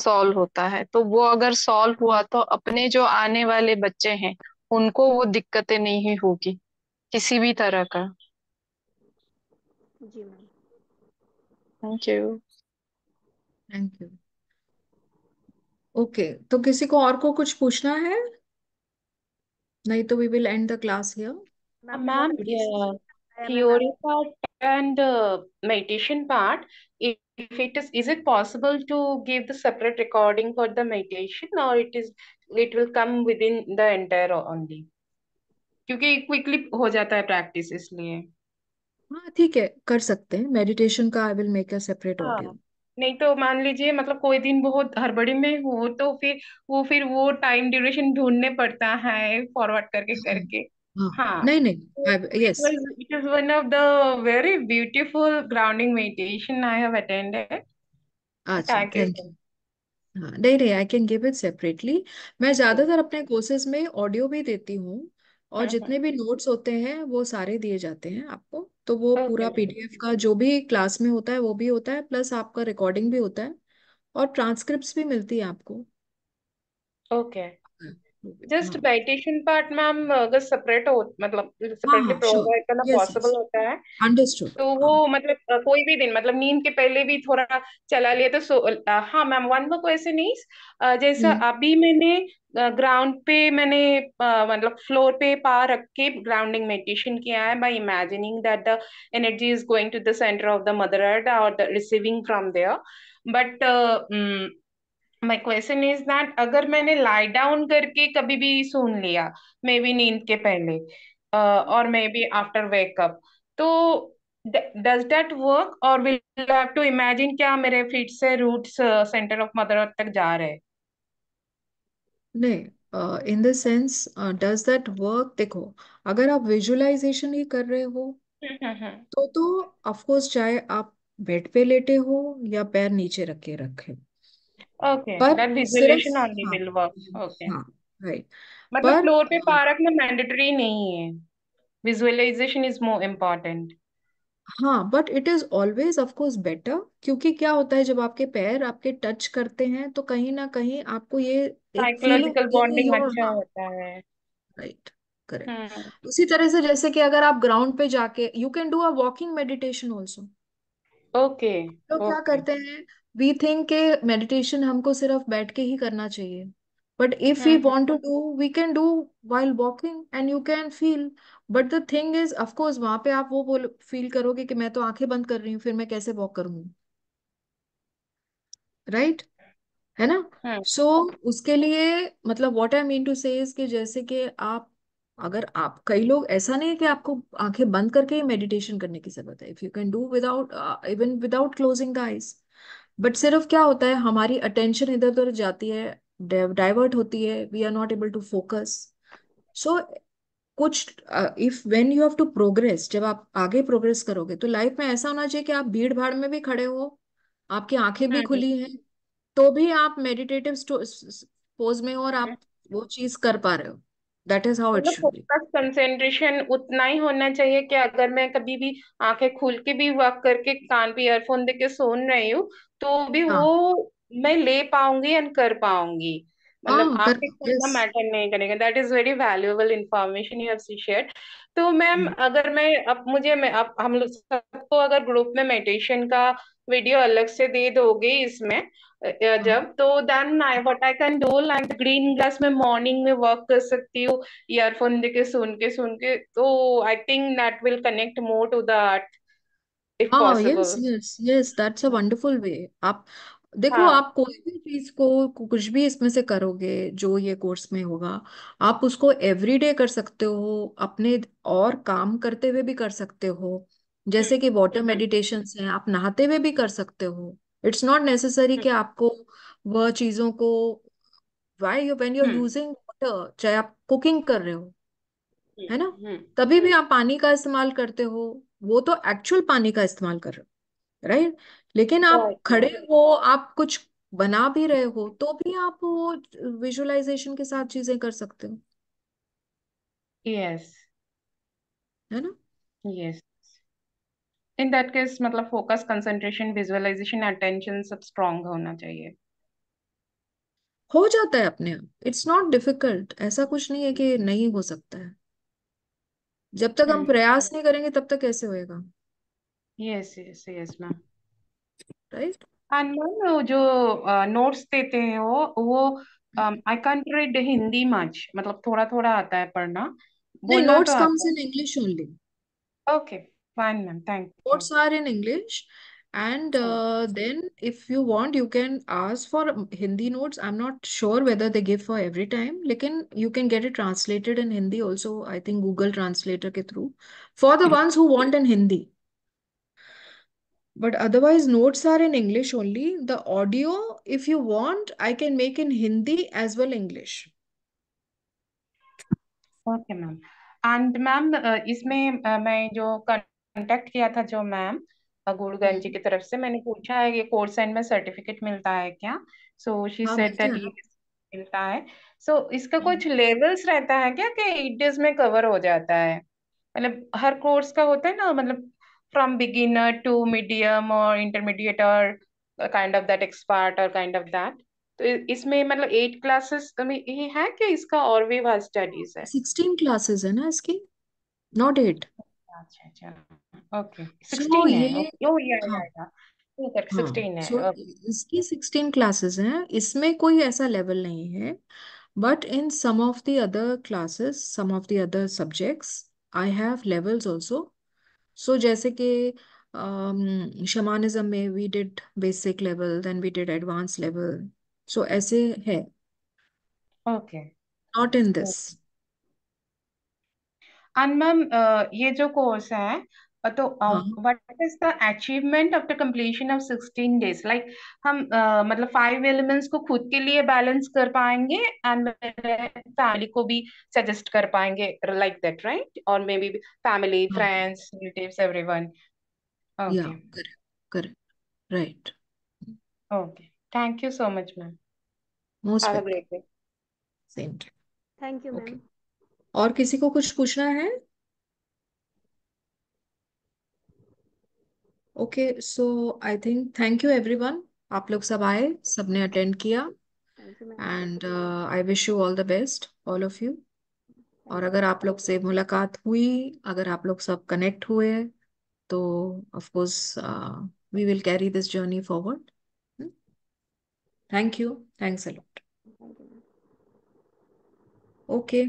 सॉल्व होता है तो वो अगर सॉल्व हुआ तो अपने जो आने वाले बच्चे हैं उनको वो दिक्कतें नहीं होगी किसी भी तरह का जी ma'am thank you thank you okay तो किसी को और को कुछ पूछना है नहीं तो we will end the class here ma'am theory part and uh, meditation part if, it is is it possible to give the separate recording for the meditation or it is it will come within the entire only क्योंकि quickly हो जाता है practice इसलिए हाँ ठीक है कर सकते हैं मेडिटेशन का I will make a separate audio नहीं तो मान लीजिए मतलब कोई दिन बहुत हड़बड़ी में हो तो फिर वो फिर वो टाइम ड्यूरेशन ढूंढने पड़ता है फॉरवर्ड करके करके हाँ।, हाँ नहीं नहीं yes it is one of the very beautiful grounding meditation I have attended अच्छा थैंक यू हाँ, नहीं नहीं I can give it separately मैं ज्यादातर अपने कोर्सेज में ऑडियो भी देती हूँ और uh-huh. जितने भी नोट्स होते हैं वो सारे दिए जाते हैं आपको तो वो पूरा पीडीएफ का जो भी क्लास में होता है वो भी होता है प्लस आपका रिकॉर्डिंग भी होता है और ट्रांसक्रिप्ट भी मिलती है आपको okay okay. Just meditation part ma'am अगर सेपरेट हो मतलब सेपरेटली प्रोवाइड हाँ, करना पॉसिबल होता है अंडरस्टूड तो वो हाँ। मतलब कोई भी दिन मतलब नींद के पहले भी थोड़ा चला लिया तो सो हाँ मैम वन वो ऐसे नहीं जैसा हम्म। अभी मैंने ग्राउंड पे मैंने मतलब फ्लोर पे पा रख के ग्राउंडिंग मेडिटेशन किया है by imagining that the energy is going to the centre of the mother earth और the receiving from there but my question is that अगर मैंने लाई डाउन करके कभी भी सुन लिया मे बी नींद के पहले और मे बी आफ्टर वेकअप तो डज दैट वर्क और विल हैव टू इमेजिन क्या मेरे फीट से roots centre of mother earth तक जा रहे नहीं in the sense does that work देखो अगर आप विजुअलाइजेशन ही कर रहे हो हम्म, हम्म, हम्म। तो तो ऑफ कोर्स चाहे आप बेड पे लेटे हो या पैर नीचे रखे रखे okay that visualization only will work okay हाँ राइट हाँ, हाँ, मतलब पर फ्लोर पे पार्क में मैंडेटरी नहीं है विजुअलाइजेशन इज मोर इम्पोर्टेंट हाँ but it is always of course better क्योंकि क्या होता है जब आपके पैर आपके टच करते हैं तो कहीं ना कहीं आपको ये साइकोलॉजिकल हाँ, बॉन्डिंग अच्छा होता है राइट करेक्ट hmm. उसी तरह से जैसे कि अगर आप ग्राउंड पे जाके you can do a walking meditation also okay तो क्या करते हैं वी थिंक के मेडिटेशन हमको सिर्फ बैठ के ही करना चाहिए but if you want to do we can do while walking and you can feel but the thing is of वहां पे आप वो बोल फील करोगे कि मैं तो आंखें बंद कर रही हूँ फिर मैं कैसे वॉक करूंगी राइट right? है ना सो हम्म। so, उसके लिए मतलब वॉट आई मीन टू से कि जैसे कि आप अगर आप कई लोग ऐसा नहीं है कि आपको आंखें बंद करके ही मेडिटेशन करने की जरूरत है if you can do without even without closing the eyes but सिर्फ क्या होता है हमारी अटेंशन इधर उधर जाती है डाइवर्ट होती है we are not able to focus so कुछ if when you have to progress जब आप आगे प्रोग्रेस करोगे तो लाइफ में ऐसा होना चाहिए कि आप भीड़ भाड़ में भी खड़े हो आपकी आंखें भी हाँ खुली हैं तो भी आप मेडिटेटिव पोज में हो और आप वो चीज कर पा रहे हो that is how it should be उतना ही होना चाहिए कि अगर मैं कभी भी आंखें खुल के भी वर्क करके कान पे ईयरफोन देके सुन रही हूँ तो भी वो हाँ। मैं ले पाऊंगी एंड कर पाऊंगी मतलब हाँ आपके करेक्ट इतना यस मैटर नहीं करेगा that is very valuable information you have share तो मैम hmm. अगर मैं अब मुझे मैं अब हम लोग सबको अगर ग्रुप में मेडिटेशन का वीडियो अलग से दे दोगे इसमें हाँ। जब तो then I what I can do like green glass में मॉर्निंग में वर्क कर सकती हूँ ईयरफोन देके सुन के सुन के तो I think that will connect more to the हाँ yes yes yes that's a wonderful way आप देखो हाँ आप कोई भी चीज को कुछ भी इसमें से करोगे जो ये कोर्स में होगा आप उसको एवरीडे कर सकते हो अपने और काम करते हुए भी कर सकते हो जैसे कि वाटर मेडिटेशन है आप नहाते हुए भी कर सकते हो इट्स नॉट नेसेसरी कि आपको वह चीजों को why you when you are using water चाहे आप कुकिंग कर रहे हो है ना हम्म, तभी भी हम्म। आप पानी का इस्तेमाल करते हो वो तो एक्चुअल पानी का इस्तेमाल कर रहे हो राइट लेकिन आप खड़े हो आप कुछ बना भी रहे हो तो भी आप वो विजुअलाइजेशन के साथ चीजें कर सकते हो यस है ना यस इन दैट केस मतलब फोकस कंसंट्रेशन विजुअलाइजेशन अटेंशन सब स्ट्रांग होना चाहिए हो जाता है अपने आप इट्स नॉट डिफिकल्ट ऐसा कुछ नहीं है कि नहीं हो सकता है जब तक हम प्रयास नहीं करेंगे तब तक कैसे होएगा yes yes yes ma'am right and ma'am जो नोट्स देते हैं वो वो I can't read Hindi much मतलब थोड़ा थोड़ा आता है पढ़ना नहीं notes comes in English only okay fine ma'am thank you notes are in English And oh. uh, then if you want, you can ask for Hindi notes. I'm not sure whether they give for every time. Lekin you can get it translated in Hindi also. I think Google Translator ke through. For the hmm. ones who want in Hindi. But otherwise, notes are in English only. The audio, if you want, I can make in Hindi as well English. Okay, ma'am. And ma'am, uh, my uh, मैं contact ma'am, गुड़गंज हम्म। जी की तरफ से मैंने पूछा है ये कोर्स एंड में सर्टिफिकेट मिलता है क्या सो शी सेड दैट ये मिलता है सो so, इसका हम्म। कुछ लेवल्स रहता है क्या कि एट डेज में कवर हो जाता है मतलब हर कोर्स का होता है ना मतलब फ्रॉम बिगिनर टू मीडियम और इंटरमीडिएट और काइंड ऑफ दैट एक्सपर्ट और काइंड ऑफ दैट तो इसमें मतलब एट क्लासेस ही है कि इसका और भी वास्ट स्टडीज है सिक्सटीन क्लासेस है ना इसकी नॉट एट अच्छा अच्छा ओके सो ये इसकी सिक्सटीन क्लासेस हैं इसमें कोई ऐसा लेवल नहीं है but in some of the other classes some of the other subjects I have levels also so जैसे कि शमानिज्म um, में we did basic level then we did advance level so ऐसे है okay not in this and ma'am ये जो course है तो what is the achievement of after completion of sixteen days like हम मतलब फाइव एलिमेंट्स को खुद के लिए बैलेंस कर पाएंगे एंड फैमिली को भी सजेस्ट कर पाएंगे लाइक दैट राइट और मे maybe family friends relatives everyone okay correct right okay thank you so much ma'am most have a great day same thank you ma'am और किसी को कुछ पूछना है okay so I think thank you everyone आप लोग सब आए सबने अटेंड किया and I wish you all the best all of you और अगर आप लोग से मुलाकात हुई अगर आप लोग सब कनेक्ट हुए तो of course we will carry this journey forward thank you thanks a lot okay